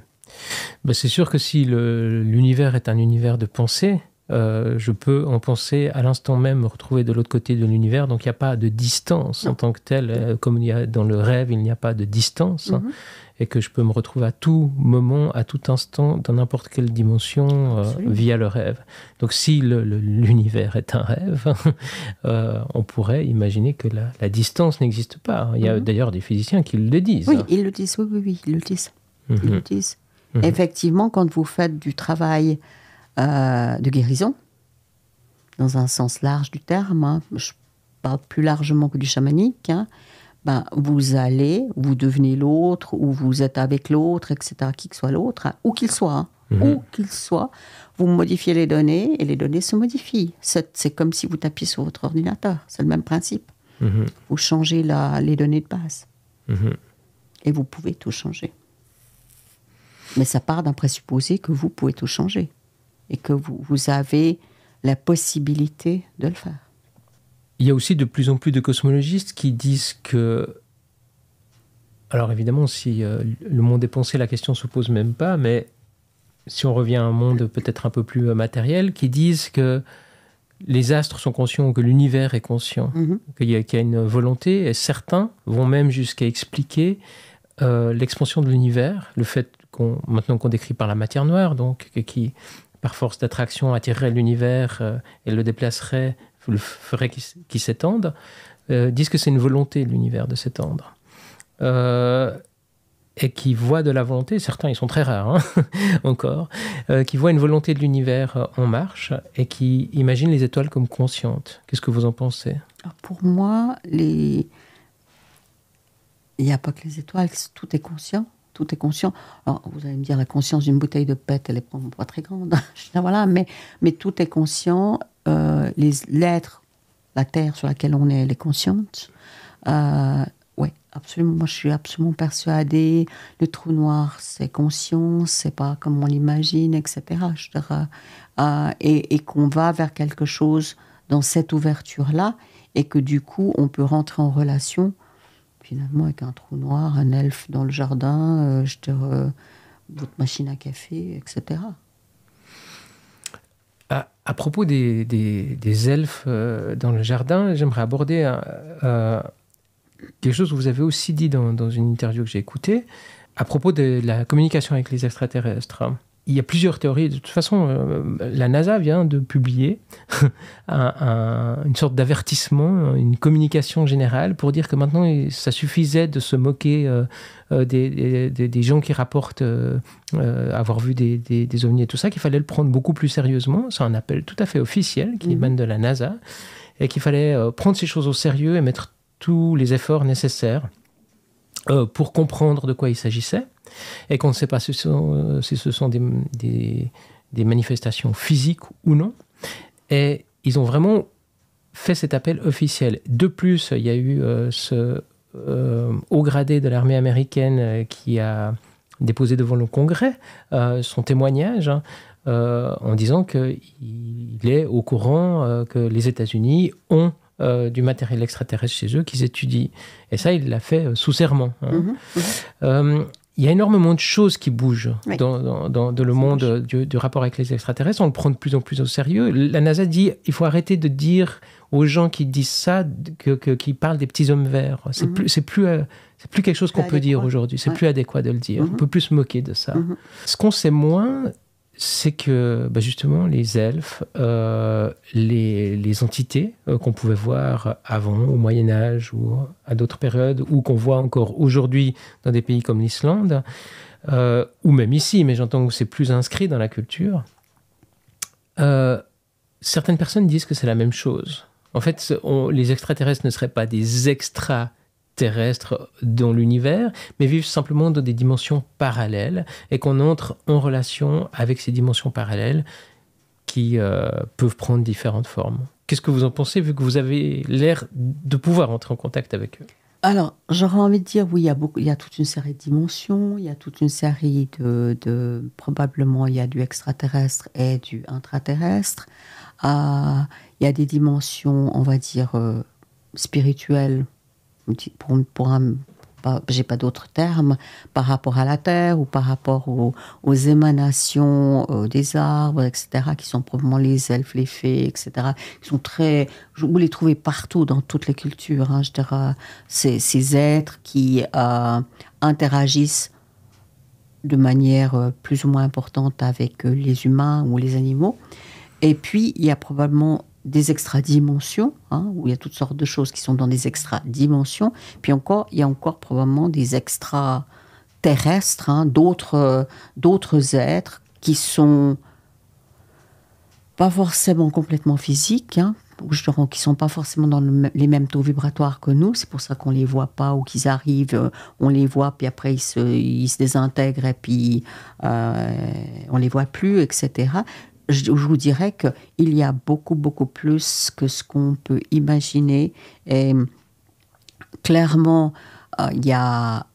Ben, c'est sûr que si l'univers est un univers de pensée, euh, je peux en penser à l'instant même me retrouver de l'autre côté de l'univers. Donc il n'y a pas de distance en tant que tel. Euh, comme dans le rêve, il n'y a pas de distance. Hein, mhm. et que je peux me retrouver à tout moment, à tout instant, dans n'importe quelle dimension euh, via le rêve. Donc si l'univers est un rêve, on pourrait imaginer que la, distance n'existe pas. Il y a mhm. d'ailleurs des physiciens qui le disent. Oui, ils le disent, oui, oui, le Ils le disent. Mhm. Effectivement, quand vous faites du travail euh, de guérison, dans un sens large du terme, hein, je parle plus largement que du chamanique, hein, ben, vous allez, vous devenez l'autre, ou vous êtes avec l'autre, etc., qui que soit l'autre, hein, où qu'il soit, mhm. qu'il soit, vous modifiez les données et les données se modifient. C'est comme si vous tapiez sur votre ordinateur, c'est le même principe. Mhm. Vous changez les données de base. Mhm. Et vous pouvez tout changer. Mais ça part d'un présupposé que vous pouvez tout changer et que vous, avez la possibilité de le faire. Il y a aussi de plus en plus de cosmologistes qui disent que alors évidemment, si euh, le monde est pensé, la question se pose même pas, mais si on revient à un monde peut-être un peu plus euh, matériel, qui disent que les astres sont conscients que l'univers est conscient, mhm. qu'il y, a une volonté, et certains vont même jusqu'à expliquer euh, l'expansion de l'univers, le fait qu'on, maintenant qu'on décrit par la matière noire, donc, qui, par force d'attraction, attirerait l'univers euh, et le déplacerait, le ferait qui s'étende, euh, disent que c'est une volonté de l'univers de s'étendre. Euh, et qui voient de la volonté, certains ils sont très rares hein, encore, qui voient une volonté de l'univers en marche et qui imaginent les étoiles comme conscientes. Qu'est-ce que vous en pensez ah, Pour moi, il n'y a pas que les étoiles, tout est conscient tout est conscient. vous allez me dire, la conscience d'une bouteille de pète, elle est pas très grande. voilà, mais, tout est conscient. Euh, les l'être, la terre sur laquelle on est, elle est consciente. Euh, oui, absolument. Moi, je suis absolument persuadée. Le trou noir, c'est conscient, c'est pas comme on l'imagine, etc. Euh, et, et qu'on va vers quelque chose dans cette ouverture-là, et que du coup, on peut rentrer en relation finalement, avec un trou noir, un elfe dans le jardin, euh, votre machine à café, etc. À, propos des, elfes euh, dans le jardin, j'aimerais aborder euh, quelque chose que vous avez aussi dit dans, dans une interview que j'ai écoutée à propos de la communication avec les extraterrestres il y a plusieurs théories. De toute façon, euh, la NASA vient de publier une sorte d'avertissement, une communication générale pour dire que maintenant, ça suffisait de se moquer euh, euh, des, gens qui rapportent avoir vu des, ovnis et tout ça, qu'il fallait le prendre beaucoup plus sérieusement. C'est un appel tout à fait officiel qui mhm. émane de la NASA et qu'il fallait prendre ces choses au sérieux et mettre tous les efforts nécessaires pour comprendre de quoi il s'agissait et qu'on ne sait pas si ce sont, euh, des, manifestations physiques ou non. Et ils ont vraiment fait cet appel officiel. De plus, il y a eu euh, ce euh, haut gradé de l'armée américaine qui a déposé devant le Congrès son témoignage. Hein, en disant qu'il est au courant que les États-Unis ont du matériel extraterrestre chez eux qu'ils étudient. Et ça, il l'a fait sous serment. Hein. Mm-hmm. Mm-hmm il y a énormément de choses qui bougent dans, le monde du, rapport avec les extraterrestres. On le prend de plus en plus au sérieux. La NASA dit il faut arrêter de dire aux gens qui disent ça, que, qui parlent des petits hommes verts. C'est mhm. plus, c'est plus, euh, c'est plus quelque chose qu'on peut dire aujourd'hui. C'est plus adéquat de le dire. On mhm. peut plus se moquer de ça. Mhm. Ce qu'on sait moins, c'est que bah, justement les elfes, euh, les, entités euh, qu'on pouvait voir avant, au Moyen Âge ou à d'autres périodes, ou qu'on voit encore aujourd'hui dans des pays comme l'Islande, euh, ou même ici, mais j'entends que c'est plus inscrit dans la culture, certaines personnes disent que c'est la même chose. En fait, les extraterrestres ne seraient pas des extras terrestres dans l'univers, mais vivent simplement dans des dimensions parallèles et qu'on entre en relation avec ces dimensions parallèles qui euh, peuvent prendre différentes formes. Qu'est-ce que vous en pensez vu que vous avez l'air de pouvoir entrer en contact avec eux alors, j'aurais envie de dire, oui, il y, a beaucoup, il y a toute une série de dimensions, il y a toute une série de... probablement, il y a du extraterrestre et du intraterrestre. Ah, il y a des dimensions, on va dire, euh, spirituelles, pour, pour un, j'ai pas d'autres termes, par rapport à la terre ou par rapport aux, émanations euh, des arbres, etc., qui sont probablement les elfes, les fées, etc., qui sont très. Vous les trouvez partout dans toutes les cultures, hein, je dirais, ces, ces êtres qui euh, interagissent de manière euh, plus ou moins importante avec les humains ou les animaux. Et puis, il y a probablement des extra-dimensions, hein, où il y a toutes sortes de choses qui sont dans des extra-dimensions. Puis encore, il y a encore probablement des extra-terrestres, hein, d'autres, euh, d'autres êtres qui sont pas forcément complètement physiques, hein, ou je dirais qui sont pas forcément dans les mêmes taux vibratoires que nous. C'est pour ça qu'on les voit pas ou qu'ils arrivent, euh, on les voit, puis après ils se, ils se désintègrent et puis euh, on les voit plus, etc je, vous dirais qu'il y a beaucoup, beaucoup plus que ce qu'on peut imaginer. Et clairement, euh, il, y a,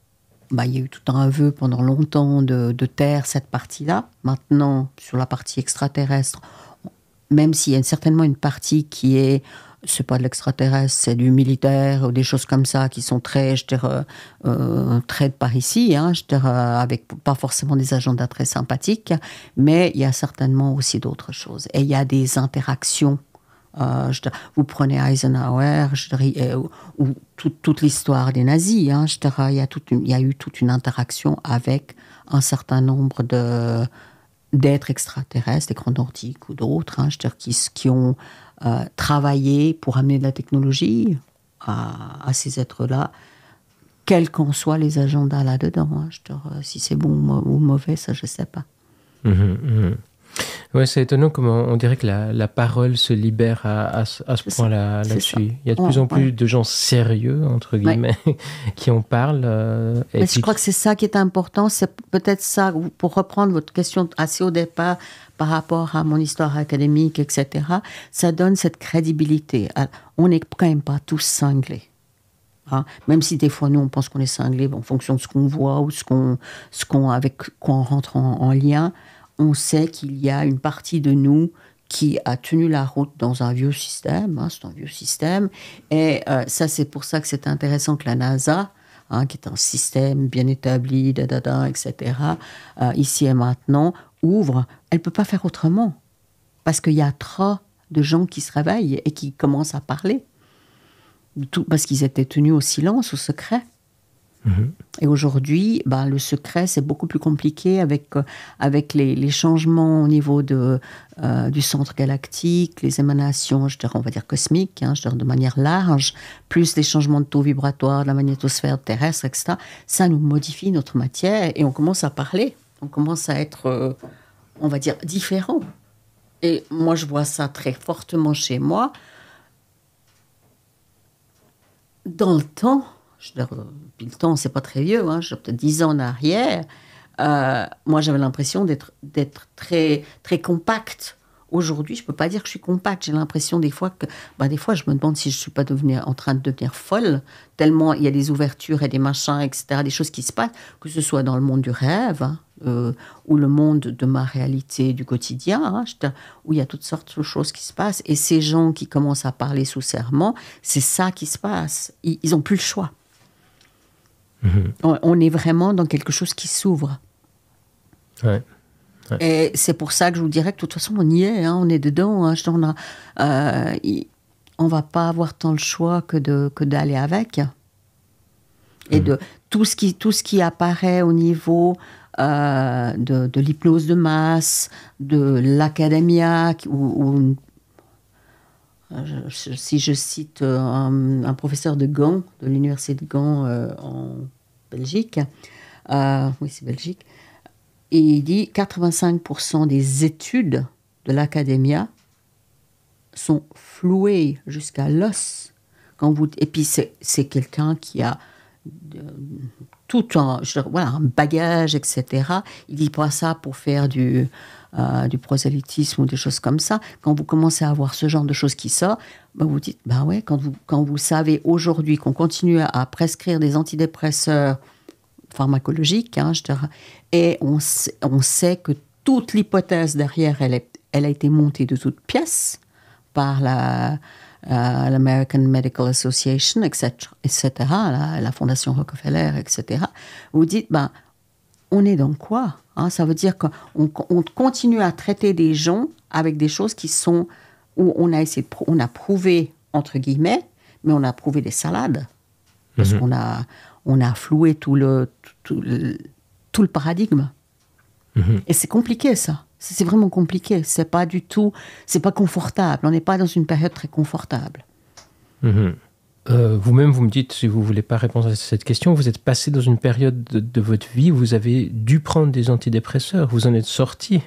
bah, il a eu tout un vœu pendant longtemps de, de Terre, cette partie-là. Maintenant, sur la partie extraterrestre, même s'il y a certainement une partie qui est c'est pas de l'extraterrestre, c'est du militaire ou des choses comme ça qui sont très, je dirais, euh, euh, très par ici, hein, je dirais, euh, avec pas forcément des agendas très sympathiques, mais il y a certainement aussi d'autres choses. Et il y a des interactions. je vous prenez Eisenhower, je dirais, ou, toute l'histoire des nazis, hein, je dirais, il, y a il y a eu toute une interaction avec un certain nombre de d'êtres extraterrestres, des grands nordiques ou d'autres, hein, je dirais, qui, qui ont euh, travailler pour amener de la technologie à, ces êtres-là, quels qu'en soient les agendas là-dedans. Hein. Je si c'est bon ou mauvais, ça, je ne sais pas. Mhm, mhm. Ouais, c'est étonnant comment on dirait que la, parole se libère à, ce point-là là-dessus. Il y a de plus en plus de gens sérieux, entre guillemets, qui en parlent. Euh, Mais je crois que c'est ça qui est important. C'est peut-être ça, pour reprendre votre question assez au départ, par rapport à mon histoire académique, etc., ça donne cette crédibilité. On n'est quand même pas tous cinglés. Hein. Même si des fois, nous, on pense qu'on est cinglés en fonction de ce qu'on voit ou ce qu'on, ce qu'on, avec quoi on rentre en, lien, on sait qu'il y a une partie de nous qui a tenu la route dans un vieux système. Hein, c'est un vieux système. Et euh, ça, c'est pour ça que c'est intéressant que la NASA, hein, qui est un système bien établi, etc., euh, ici et maintenant, ouvre, elle peut pas faire autrement. Parce qu'il y a trop de gens qui se réveillent et qui commencent à parler. parce qu'ils étaient tenus au silence, au secret. Mm-hmm. Et aujourd'hui, bah, le secret, c'est beaucoup plus compliqué avec, euh, avec les, changements au niveau de, euh, du centre galactique, les émanations, je dirais, on va dire cosmiques, hein, je de manière large, plus les changements de taux vibratoire, de la magnétosphère terrestre, etc. Ça nous modifie notre matière et on commence à parler on commence à être, euh, on va dire, différent. Et moi, je vois ça très fortement chez moi. Dans le temps, je dire, depuis le temps, c'est pas très vieux, hein, j'ai peut-être 10 ans en arrière, euh, moi, j'avais l'impression d'être très, très compacte. Aujourd'hui, je ne peux pas dire que je suis compacte. J'ai l'impression des fois que, bah, des fois, je me demande si je ne suis pas en train de devenir folle, tellement il y a des ouvertures et des machins, etc., des choses qui se passent, que ce soit dans le monde du rêve, hein. Euh, ou le monde de ma réalité du quotidien, hein, où il y a toutes sortes de choses qui se passent. Et ces gens qui commencent à parler sous serment, c'est ça qui se passe. Ils n'ont plus le choix. Mm-hmm. On, est vraiment dans quelque chose qui s'ouvre. Et c'est pour ça que je vous dirais que de toute façon, on y est, hein, on est dedans. Hein. Euh, on ne va pas avoir tant le choix que, que d'aller avec. Et mm-hmm. de tout ce, qui, tout ce qui apparaît au niveau euh, de, l'hypnose de masse, de l'académia, ou euh, si je cite euh, un, professeur de Gand, de l'université de Gand en Belgique, oui c'est Belgique, il dit 85% des études de l'académia sont flouées jusqu'à l'os. Quand vous, et puis c'est quelqu'un qui a tout un, je, voilà, un bagage, etc. Il dit pas ça pour faire du, euh, du prosélytisme ou des choses comme ça. Quand vous commencez à avoir ce genre de choses qui sort, ben vous dites, ben ouais, quand vous, quand vous savez aujourd'hui qu'on continue à prescrire des antidépresseurs pharmacologiques, hein, je et on, on sait que toute l'hypothèse derrière, elle, elle a été montée de toutes pièces par la, euh, l'American Medical Association, etc., etc., la, Fondation Rockefeller, etc., vous dites, ben, on est dans quoi hein? Ça veut dire qu'on on continue à traiter des gens avec des choses qui sont où on a essayé, de on a prouvé entre guillemets, mais on a prouvé des salades parce mm-hmm. qu'on a on a floué tout le tout, le, paradigme. Mm-hmm. Et c'est compliqué ça. C'est vraiment compliqué. C'est pas du tout, c'est pas confortable. On n'est pas dans une période très confortable. Mhm. Euh, vous-même, vous me dites, si vous voulez pas répondre à cette question, vous êtes passé dans une période de, votre vie où vous avez dû prendre des antidépresseurs. Vous en êtes sorti.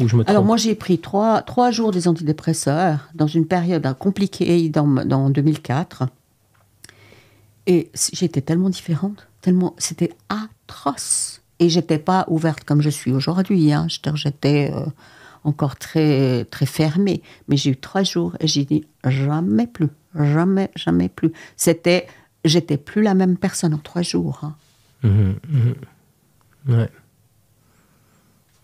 Ou je me Alors moi, j'ai pris trois, jours des antidépresseurs dans une période compliquée dans, dans 2004. Et j'étais tellement différente, tellement c'était atroce et j'étais pas ouverte comme je suis aujourd'hui. Hein. J'étais euh, encore très très fermée. Mais j'ai eu trois jours et j'ai dit jamais plus, jamais, jamais plus. C'était, j'étais plus la même personne en trois jours. Hein. Mmh, mmh.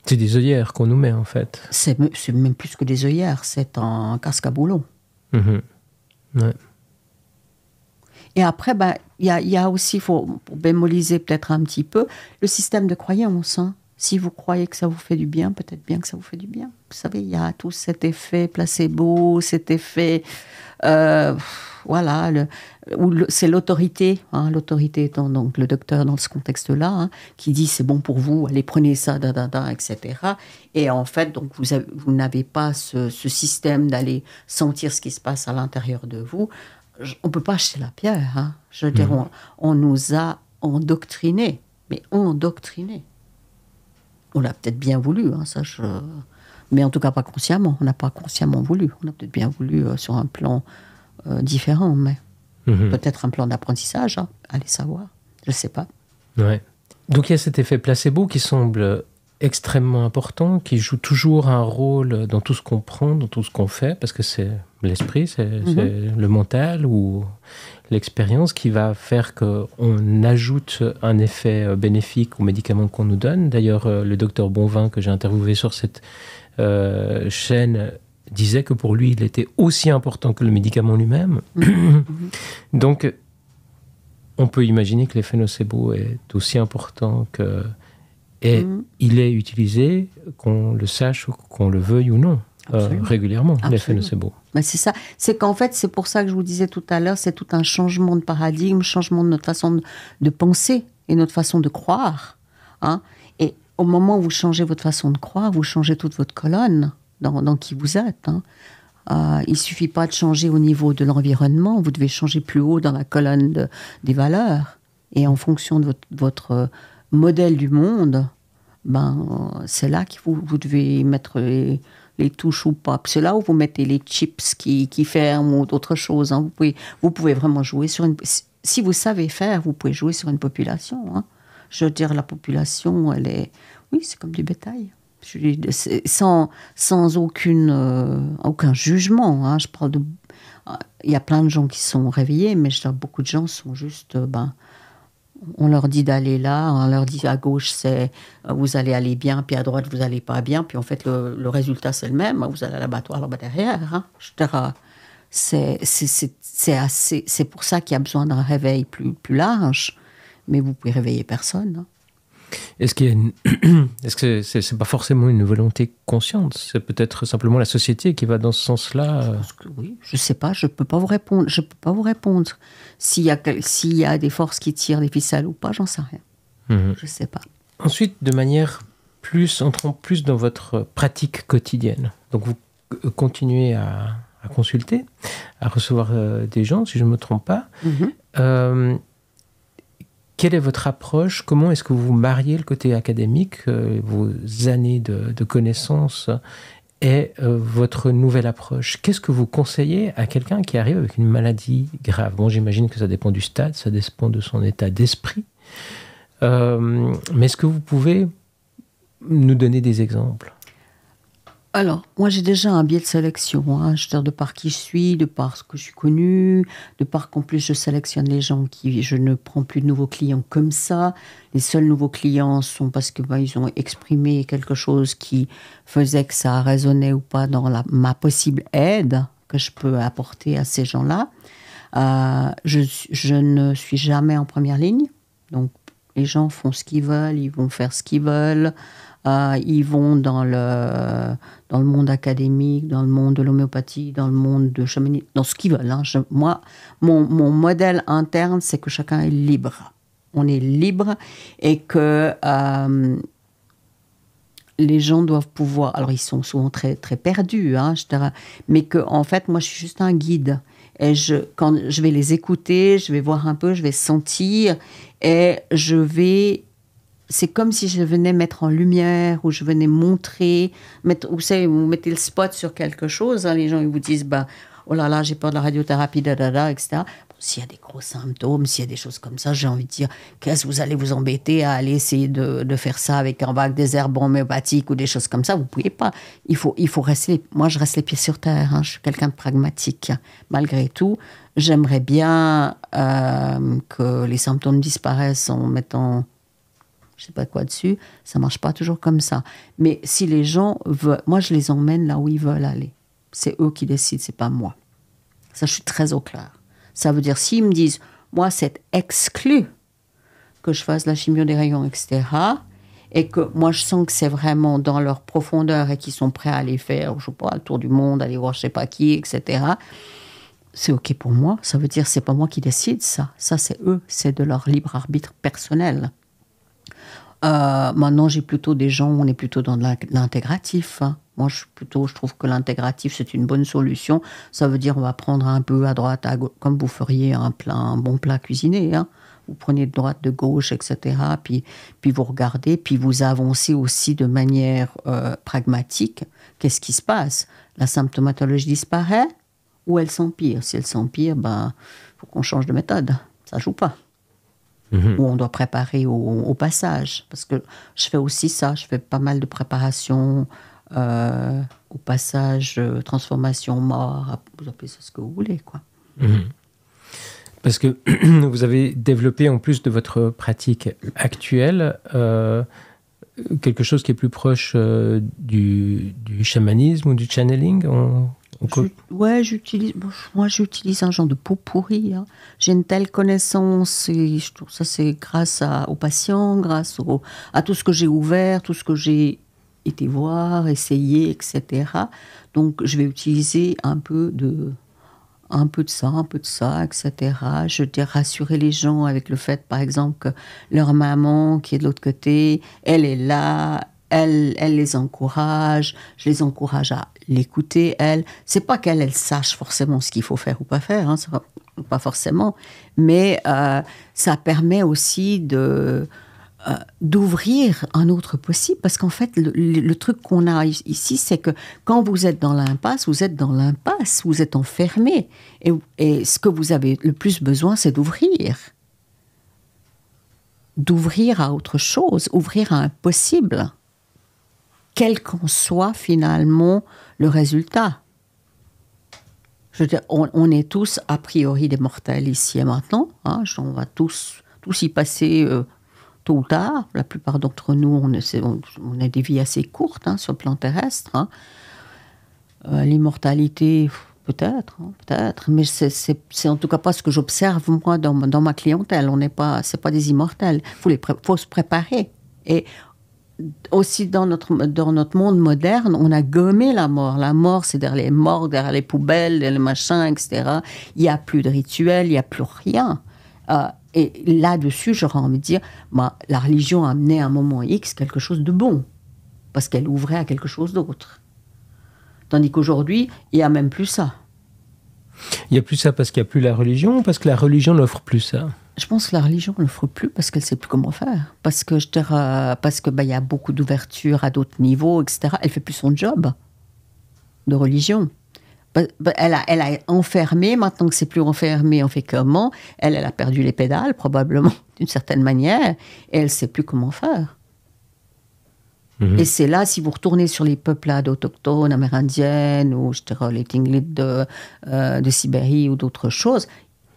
C'est des œillères qu'on nous met en fait. C'est même plus que des œillères, c'est un casque à boulot. Mmh, et après, bah, il y, a, y a aussi, faut, pour bémoliser peut-être un petit peu, le système de croyance. Hein. Si vous croyez que ça vous fait du bien, peut-être bien que ça vous fait du bien. Vous savez, il y a tout cet effet placebo, cet effet, euh, voilà, le, c'est l'autorité, hein. l'autorité étant donc le docteur dans ce contexte-là, hein, qui dit c'est bon pour vous, allez prenez ça, da, etc. Et en fait, donc vous, vous n'avez pas ce, ce système d'aller sentir ce qui se passe à l'intérieur de vous on peut pas acheter la pierre. Hein. Je veux dire, mm-hmm. on, nous a endoctrinés, mais endoctrinés. On l'a peut-être bien voulu, hein, ça mais en tout cas pas consciemment. On n'a pas consciemment voulu. On a peut-être bien voulu euh, sur un plan euh, différent, mais mm-hmm. peut-être un plan d'apprentissage. Allez hein, savoir, je ne sais pas. Donc il y a cet effet placebo qui semble extrêmement important, qui joue toujours un rôle dans tout ce qu'on prend, dans tout ce qu'on fait, parce que c'est l'esprit, c'est mhm. le mental ou l'expérience qui va faire qu'on ajoute un effet euh, bénéfique aux médicaments qu'on nous donne. D'ailleurs, euh, le docteur Bonvin que j'ai interviewé sur cette euh, chaîne disait que pour lui, il était aussi important que le médicament lui-même. Mhm. Mhm. Donc, on peut imaginer que l'effet nocebo est aussi important que et mm. il est utilisé, qu'on le sache ou qu'on le veuille ou non, euh, régulièrement, l'effet nocebo. Bah, c'est ça. C'est qu'en fait, c'est pour ça que je vous disais tout à l'heure, c'est tout un changement de paradigme, changement de notre façon de, penser et notre façon de croire. Hein. Et au moment où vous changez votre façon de croire, vous changez toute votre colonne dans, qui vous êtes. Hein. ne euh, il suffit pas de changer au niveau de l'environnement, vous devez changer plus haut dans la colonne des valeurs. Et en fonction de votre euh, modèle du monde, ben, c'est là que vous, vous devez mettre les, touches ou pas. C'est là où vous mettez les chips qui, qui ferment ou d'autres choses. Hein. Vous, pouvez, vous pouvez vraiment jouer sur une... Si vous savez faire, vous pouvez jouer sur une population. Hein. Je veux dire, la population, elle est... Oui, c'est comme du bétail. sans, sans aucune, euh, aucun jugement. Hein. Je parle de... Il y a plein de gens qui sont réveillés, mais je beaucoup de gens sont juste... Euh, ben, on leur dit d'aller là, on leur dit à gauche c'est euh, vous allez aller bien, puis à droite vous allez pas bien, puis en fait le, résultat c'est le même, vous allez à l'abattoir là-bas derrière, etc. Hein. Euh, c'est pour ça qu'il y a besoin d'un réveil plus, large, mais vous pouvez réveiller personne. Hein. Est-ce que est-ce que c'est pas forcément une volonté consciente C'est peut-être simplement la société qui va dans ce sens-là. Euh? oui, je sais pas, je peux pas vous répondre. Je peux pas vous répondre s'il y a s'il y a des forces qui tirent des ficelles ou pas, j'en sais rien. Je mmh. Je sais pas. Ensuite, de manière plus entrons plus dans votre pratique quotidienne. Donc vous euh, continuez à, consulter, à recevoir euh, des gens, si je ne me trompe pas. Mmh quelle est votre approche Comment est-ce que vous mariez le côté académique, euh, vos années de, de connaissances et euh, votre nouvelle approche Qu'est-ce que vous conseillez à quelqu'un qui arrive avec une maladie grave Bon, j'imagine que ça dépend du stade, ça dépend de son état d'esprit. Euh, mais est-ce que vous pouvez nous donner des exemples alors, moi j'ai déjà un biais de sélection, hein. je veux dire de par qui je suis, de par ce que je suis connu, de par qu'en plus je sélectionne les gens qui... Je ne prends plus de nouveaux clients comme ça. Les seuls nouveaux clients sont parce que ben, ils ont exprimé quelque chose qui faisait que ça résonnait ou pas dans ma possible aide que je peux apporter à ces gens-là. Euh, je ne suis jamais en première ligne, donc les gens font ce qu'ils veulent, ils vont faire ce qu'ils veulent. Ah, ils vont dans le, dans le monde académique, dans le monde de l'homéopathie, dans le monde de chamanisme, dans ce qu'ils veulent. Hein. moi, mon, modèle interne, c'est que chacun est libre. On est libre et que euh, les gens doivent pouvoir. Alors, ils sont souvent très, très perdus, hein, Mais que, en fait, moi, je suis juste un guide. Et je, quand je vais les écouter, je vais voir un peu, je vais sentir et je vais c'est comme si je venais mettre en lumière ou je venais montrer, mettre, vous savez, vous mettez le spot sur quelque chose, hein, les gens ils vous disent, bah, oh là là, j'ai peur de la radiothérapie, etc. s'il y a des gros symptômes, s'il y a des choses comme ça, j'ai envie de dire, qu'est-ce que vous allez vous embêter à aller essayer de, faire ça avec un vague des herbes homéopathiques ou des choses comme ça Vous ne pouvez pas. Il faut, il faut rester. Moi, je reste les pieds sur terre. Hein. je suis quelqu'un de pragmatique. Malgré tout, j'aimerais bien euh, que les symptômes disparaissent en mettant je sais pas quoi dessus, ça marche pas toujours comme ça. Mais si les gens veulent, moi je les emmène là où ils veulent aller. C'est eux qui décident, c'est pas moi. Ça, je suis très au clair. Ça veut dire, s'ils me disent, moi c'est exclu que je fasse la chimio des rayons, etc., et que moi je sens que c'est vraiment dans leur profondeur et qu'ils sont prêts à aller faire, je sais pas, le tour du monde, aller voir je sais pas qui, etc., c'est OK pour moi. Ça veut dire, c'est pas moi qui décide ça. Ça, c'est eux, c'est de leur libre arbitre personnel. Euh, maintenant, j'ai plutôt des gens, on est plutôt dans l'intégratif. Hein. Moi, je, plutôt, je trouve que l'intégratif, c'est une bonne solution. Ça veut dire, on va prendre un peu à droite, à gauche, comme vous feriez un, plein, bon plat cuisiné. Hein. Vous prenez de droite, de gauche, etc. Puis, puis vous regardez, puis vous avancez aussi de manière euh, pragmatique. Qu'est-ce qui se passe La symptomatologie disparaît ou elle s'empire Si elle s'empire, ben, faut qu'on change de méthode. Ça joue pas. Mhm. où on doit préparer au, passage. Parce que je fais aussi ça, je fais pas mal de préparation euh, au passage, euh, transformation, mort, vous appelez ça ce que vous voulez. quoi. Mhm. Parce que vous avez développé, en plus de votre pratique actuelle, euh, quelque chose qui est plus proche du, chamanisme ou du channeling ouais, j'utilise. Moi, j'utilise un genre de peau pourrie hein. J'ai une telle connaissance et je trouve ça c'est grâce à, aux patients, grâce à tout ce que j'ai ouvert, tout ce que j'ai été voir, essayer, etc. Donc, je vais utiliser un peu de un peu de ça, un peu de ça, etc. Je vais rassurer les gens avec le fait, par exemple, que leur maman qui est de l'autre côté, elle est là, elle, elle les encourage, je les encourage à l'écouter, elle. C'est pas qu'elle elle sache forcément ce qu'il faut faire ou pas faire, hein, pas, forcément, mais euh, ça permet aussi de euh, d'ouvrir un autre possible parce qu'en fait le, truc qu'on a ici c'est que quand vous êtes dans l'impasse vous êtes dans l'impasse vous êtes enfermé et, et, ce que vous avez le plus besoin c'est d'ouvrir d'ouvrir à autre chose ouvrir à un possible quel qu'en soit finalement le résultat. Je on, est tous a priori des mortels ici et maintenant. Hein, on va tous, tous y passer euh, tôt ou tard. La plupart d'entre nous, on, on, on, a des vies assez courtes hein, sur le plan terrestre. Hein. Euh, L'immortalité, peut-être, peut-être. Mais c'est en tout cas pas ce que j'observe moi dans, ma clientèle. On n'est pas, c'est pas des immortels. Faut les, faut se préparer. Et aussi dans notre, dans notre monde moderne, on a gommé la mort. La mort, c'est derrière les morts, derrière les poubelles, les machins, etc. Il n'y a plus de rituel, il n'y a plus rien. Euh, et là-dessus, j'aurais envie de dire, bah, la religion a amené à un moment X quelque chose de bon, parce qu'elle ouvrait à quelque chose d'autre. Tandis qu'aujourd'hui, il n'y a même plus ça. Il n'y a plus ça parce qu'il n'y a plus la religion ou parce que la religion n'offre plus ça Je pense que la religion n'offre plus parce qu'elle ne sait plus comment faire. Parce que parce que, bah, y a beaucoup d'ouverture à d'autres niveaux, etc. Elle fait plus son job de religion. Bah, bah, elle a, elle a enfermé, maintenant que c'est plus enfermé, on fait comment Elle, elle a perdu les pédales, probablement, d'une certaine manière, et elle sait plus comment faire. Mhm. Et c'est là, si vous retournez sur les peuplades autochtones, amérindiennes, ou je dirais les Tlingits euh, de, Sibérie ou d'autres choses,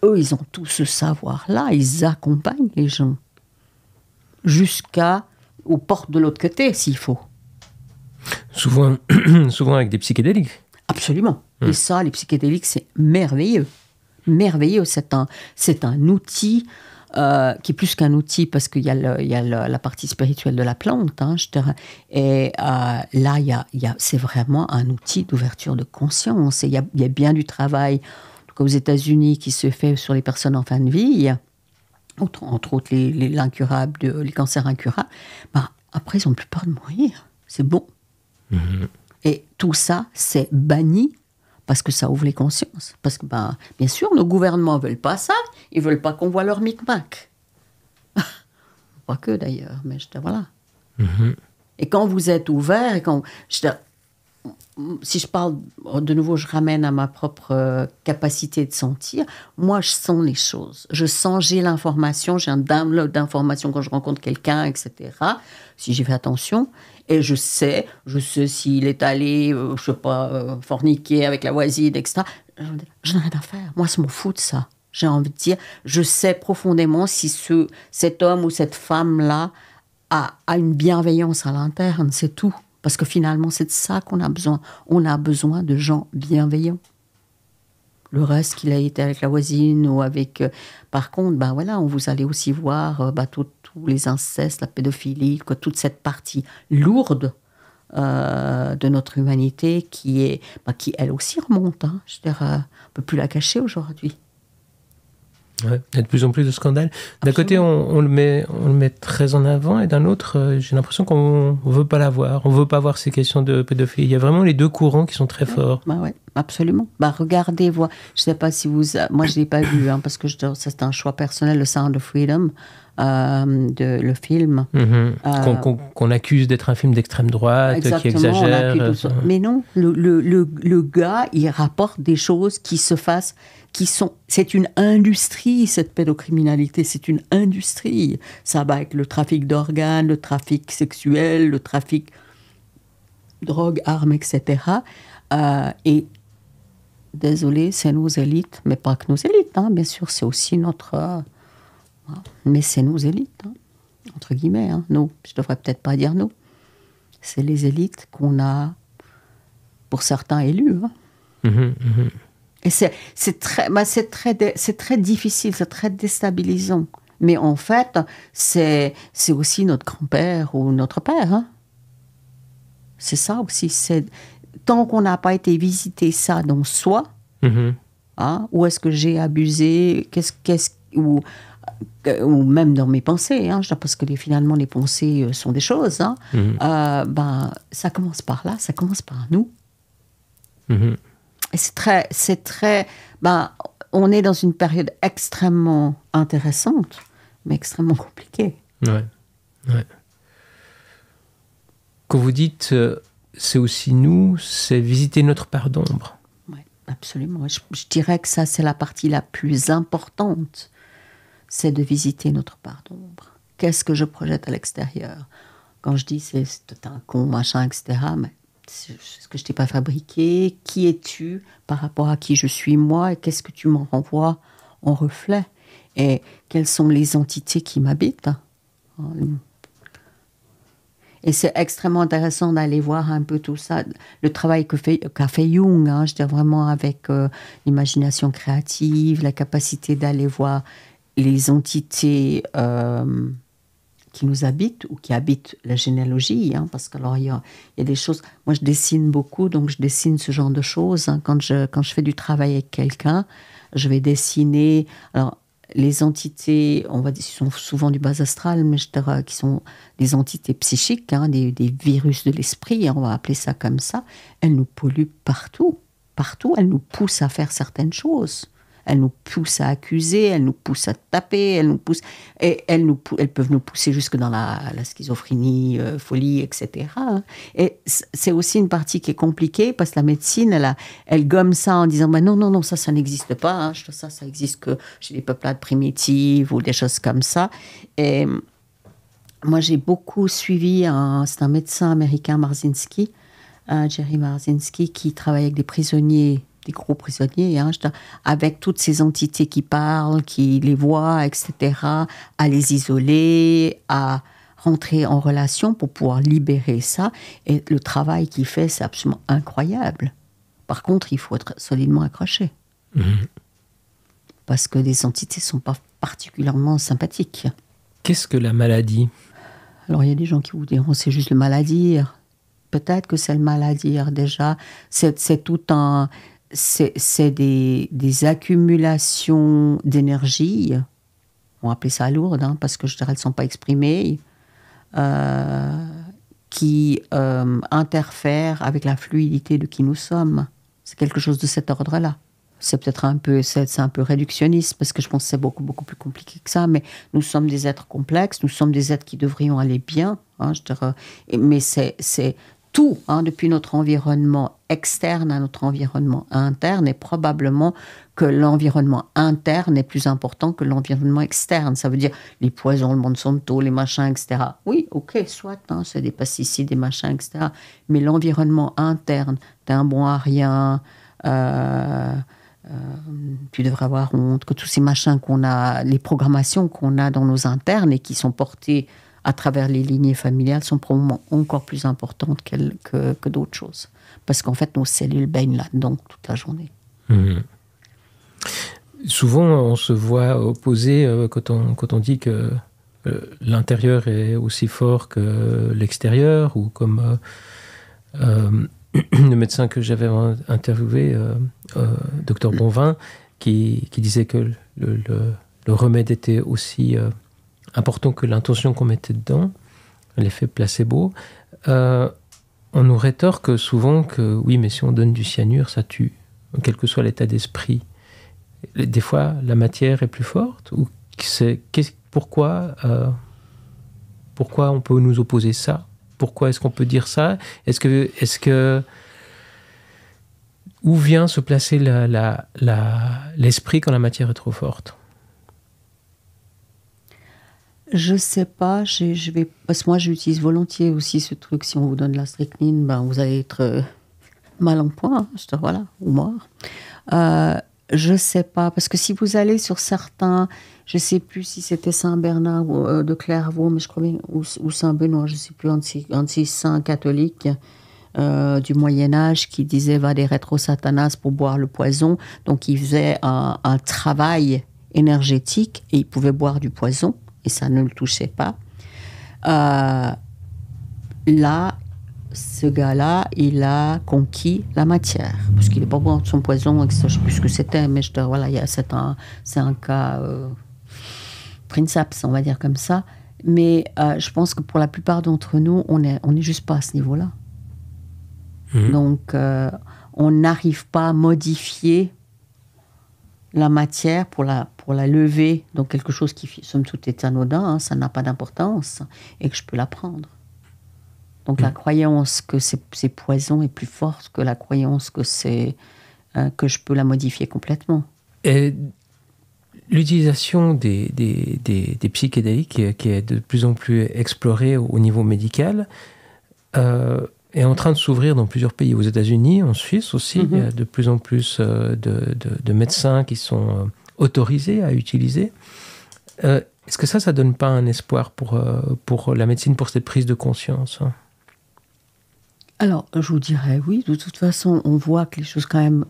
eux, ils ont tout ce savoir-là, ils accompagnent les gens jusqu'à aux portes de l'autre côté, s'il faut. Souvent, souvent avec des psychédéliques. Absolument. Hmm. Et ça, les psychédéliques, c'est merveilleux. Merveilleux, c'est un outil euh, qui est plus qu'un outil parce qu'il y a, a la partie spirituelle de la plante. Et là, c'est vraiment un outil d'ouverture de conscience. Et il y, a, bien du travail, en tout cas aux États-Unis, qui se fait sur les personnes en fin de vie, entre, autres les, de, les cancers incurables. Bah, après, ils n'ont plus peur de mourir. C'est bon. Mm-hmm. Et tout ça, c'est banni parce que ça ouvre les consciences. Parce que, bah, bien sûr, nos gouvernements ne veulent pas ça. Ils veulent pas qu'on voit leur micmac. pas que d'ailleurs, mais je te, voilà. Mhm. Et quand vous êtes ouvert, et quand, si je parle, de nouveau, je ramène à ma propre euh, capacité de sentir. Moi, je sens les choses. Je sens, j'ai l'information, j'ai un download d'informations quand je rencontre quelqu'un, etc. Si j'y fais attention. Et je sais, je sais s'il est allé, euh, je sais pas, euh, forniquer avec la voisine, etc. Je ai rien à faire. Moi, je m'en fous de ça j'ai envie de dire. Je sais profondément si ce, cet homme ou cette femme-là a, a, une bienveillance à l'interne, c'est tout. Parce que finalement, c'est de ça qu'on a besoin. On a besoin de gens bienveillants. Le reste qu'il a été avec la voisine ou avec... Euh, par contre, ben voilà, on vous allez aussi voir euh, bah, tous les incestes, la pédophilie, toute cette partie lourde euh, de notre humanité qui est, bah, qui elle aussi remonte. Hein, je veux dire, peut plus la cacher aujourd'hui. Ouais, il y a de plus en plus de scandales. D'un côté, on, le met, on le met très en avant, et d'un autre, euh, j'ai l'impression qu'on veut pas l'avoir. On veut pas voir ces questions de pédophilie. Il y a vraiment les deux courants qui sont très forts. Bah ouais, absolument. Bah, regardez, je ne sais pas si vous. Moi, je ne l'ai pas vu hein, parce que c'est un choix personnel, le Sound of Freedom. Euh, de, le film. Mhm. Euh, qu'on accuse d'être un film d'extrême droite, qui exagère. Euh, mais non, le, le, le, gars, il rapporte des choses qui se fassent qui sont. C'est une industrie, cette pédocriminalité, c'est une industrie. Ça va avec le trafic d'organes, le trafic sexuel, le trafic drogue, armes, etc. et désolé, c'est nos élites, mais pas que nos élites, hein, bien sûr, c'est aussi notre. Hein. Mais c'est nos élites, hein, entre guillemets. Hein. je ne devrais peut-être pas dire nous. C'est les élites qu'on a, pour certains, élus. Hein. Mmh, mmh, mmh. Et c'est très, c'est très, bah, très difficile, c'est très déstabilisant. Mais en fait, c'est aussi notre grand-père ou notre père. C'est ça aussi. Tant qu'on n'a pas été visiter ça dans soi, où ou est-ce que j'ai abusé, qu'est-ce, quest euh, ou même dans mes pensées, hein, parce que les, finalement les pensées euh, sont des choses, hein. mhm. euh, ben, ça commence par là, ça commence par nous. Mhm. Et c'est très, c'est très, ben, on est dans une période extrêmement intéressante, mais extrêmement compliquée. Ouais. ouais. Quand vous dites, c'est aussi nous, c'est visiter notre part d'ombre. Oui, absolument. je dirais que ça, c'est la partie la plus importante c'est de visiter notre part d'ombre. Qu'est-ce que je projette à l'extérieur Quand je dis c'est un con, machin, etc., mais ce que je t'ai pas fabriqué, qui es-tu par rapport à qui je suis moi et qu'est-ce que tu m'en renvoies en reflet et quelles sont les entités qui m'habitent. Et c'est extrêmement intéressant d'aller voir un peu tout ça, le travail que fait, qu'a fait Jung, hein, je dirais vraiment avec euh, l'imagination créative, la capacité d'aller voir les entités euh, qui nous habitent ou qui habitent la généalogie, hein, parce qu'il y, a, des choses. Moi, je dessine beaucoup, donc je dessine ce genre de choses. Hein. Quand, je, fais du travail avec quelqu'un, je vais dessiner. Alors, les entités, on va dire, sont souvent du bas astral, mais je dirais, euh, qui sont des entités psychiques, hein, des, des, virus de l'esprit, on va appeler ça comme ça, elles nous polluent partout. Partout, elles nous poussent à faire certaines choses. Elles nous poussent à accuser, elles nous poussent à taper, elles nous pousse Et elles, nous, peuvent nous pousser jusque dans la, schizophrénie, euh, folie, etc. Et hein. c'est aussi une partie qui est compliquée parce que la médecine, elle, elle gomme ça en disant bah, non, non, non, ça, ça n'existe pas. Hein. Ça, ça existe que chez les peuplades primitives ou des choses comme ça. Et euh, moi, j'ai beaucoup suivi, c'est un médecin américain, Marzinski, Jerry Marzinski, qui travaille avec des prisonniers des gros prisonniers, hein, avec toutes ces entités qui parlent, qui les voient, etc., à les isoler, à rentrer en relation pour pouvoir libérer ça. Et le travail qu'il fait, c'est absolument incroyable. Par contre, il faut être solidement accroché. Mhm. Parce que les entités ne sont pas particulièrement sympathiques. Qu'est-ce que la maladie Alors, il y a des gens qui vous diront c'est juste le mal à dire. Peut-être que c'est le mal à dire déjà. C'est tout un c'est des, accumulations d'énergie. On va appeler ça lourde, hein, parce que je dirais qu'elles ne sont pas exprimées, euh, qui euh, interfèrent avec la fluidité de qui nous sommes. C'est quelque chose de cet ordre-là. C'est peut-être un peu, c'est un peu réductionniste parce que je pense que c'est beaucoup beaucoup plus compliqué que ça. Mais nous sommes des êtres complexes, nous sommes des êtres qui devrions aller bien. Hein, je dirais, mais c'est tout, hein, depuis notre environnement externe à notre environnement interne, et probablement que l'environnement interne est plus important que l'environnement externe. Ça veut dire les poisons, le Monsanto, les machins, etc. Oui, ok, soit, hein, c'est des pesticides, des machins, etc. Mais l'environnement interne, t'es un bon à rien, euh, euh, tu devrais avoir honte, que tous ces machins qu'on a, les programmations qu'on a dans nos internes et qui sont portées à travers les lignées familiales sont probablement encore plus importantes que, que d'autres choses. Parce qu'en fait, nos cellules baignent là-dedans toute la journée. Mmh. Souvent, on se voit opposé euh, quand, on, quand on dit que euh, l'intérieur est aussi fort que l'extérieur, ou comme euh, le médecin que j'avais interviewé, docteur Bonvin, qui, qui, disait que le, le remède était aussi important que l'intention qu'on mettait dedans, l'effet placebo. Euh, on nous rétorque souvent que oui, mais si on donne du cyanure, ça tue, quel que soit l'état d'esprit. Des fois, la matière est plus forte ou c'est pourquoi euh, pourquoi on peut nous opposer ça Pourquoi est-ce qu'on peut dire ça Est-ce que est-ce que où vient se placer l'esprit la, la, quand la matière est trop forte je sais pas, je, vais parce que moi j'utilise volontiers aussi ce truc. Si on vous donne la strychnine, ben vous allez être euh, mal en point, je hein, voilà, ou mort. Euh, je sais pas parce que si vous allez sur certains, je sais plus si c'était Saint Bernard ou, euh, de Clairvaux, mais je crois bien ou, Saint Benoît, je sais plus un de ces, saints catholiques. Euh, du Moyen Âge qui disait va des rétro satanas pour boire le poison donc il faisait un, un travail énergétique et il pouvait boire du poison ça ne le touchait pas. Euh, là, ce gars-là, il a conquis la matière. Parce qu'il n'est pas bon de son poison, je ne sais plus ce que c'était, mais je c'est un, un, cas euh, princeps, on va dire comme ça. Mais euh, je pense que pour la plupart d'entre nous, on n'est on est juste pas à ce niveau-là. Mmh. Donc, euh, on n'arrive pas à modifier la matière pour la, pour la lever, donc quelque chose qui, somme toute, est anodin, hein, ça n'a pas d'importance, et que je peux la prendre. Donc la hmm. croyance que c'est poison est plus forte que la croyance que c'est euh, que je peux la modifier complètement. Et l'utilisation des, des, des, psychédéliques qui est de plus en plus explorée au niveau médical, euh, est en train de s'ouvrir dans plusieurs pays, aux États-Unis, en Suisse aussi. Mhm. Il y a de plus en plus euh, de, médecins qui sont euh, autorisés à utiliser. Euh, est-ce que ça, ça donne pas un espoir pour, pour la médecine, pour cette prise de conscience hein alors, je vous dirais oui, de toute façon, on voit que les choses quand même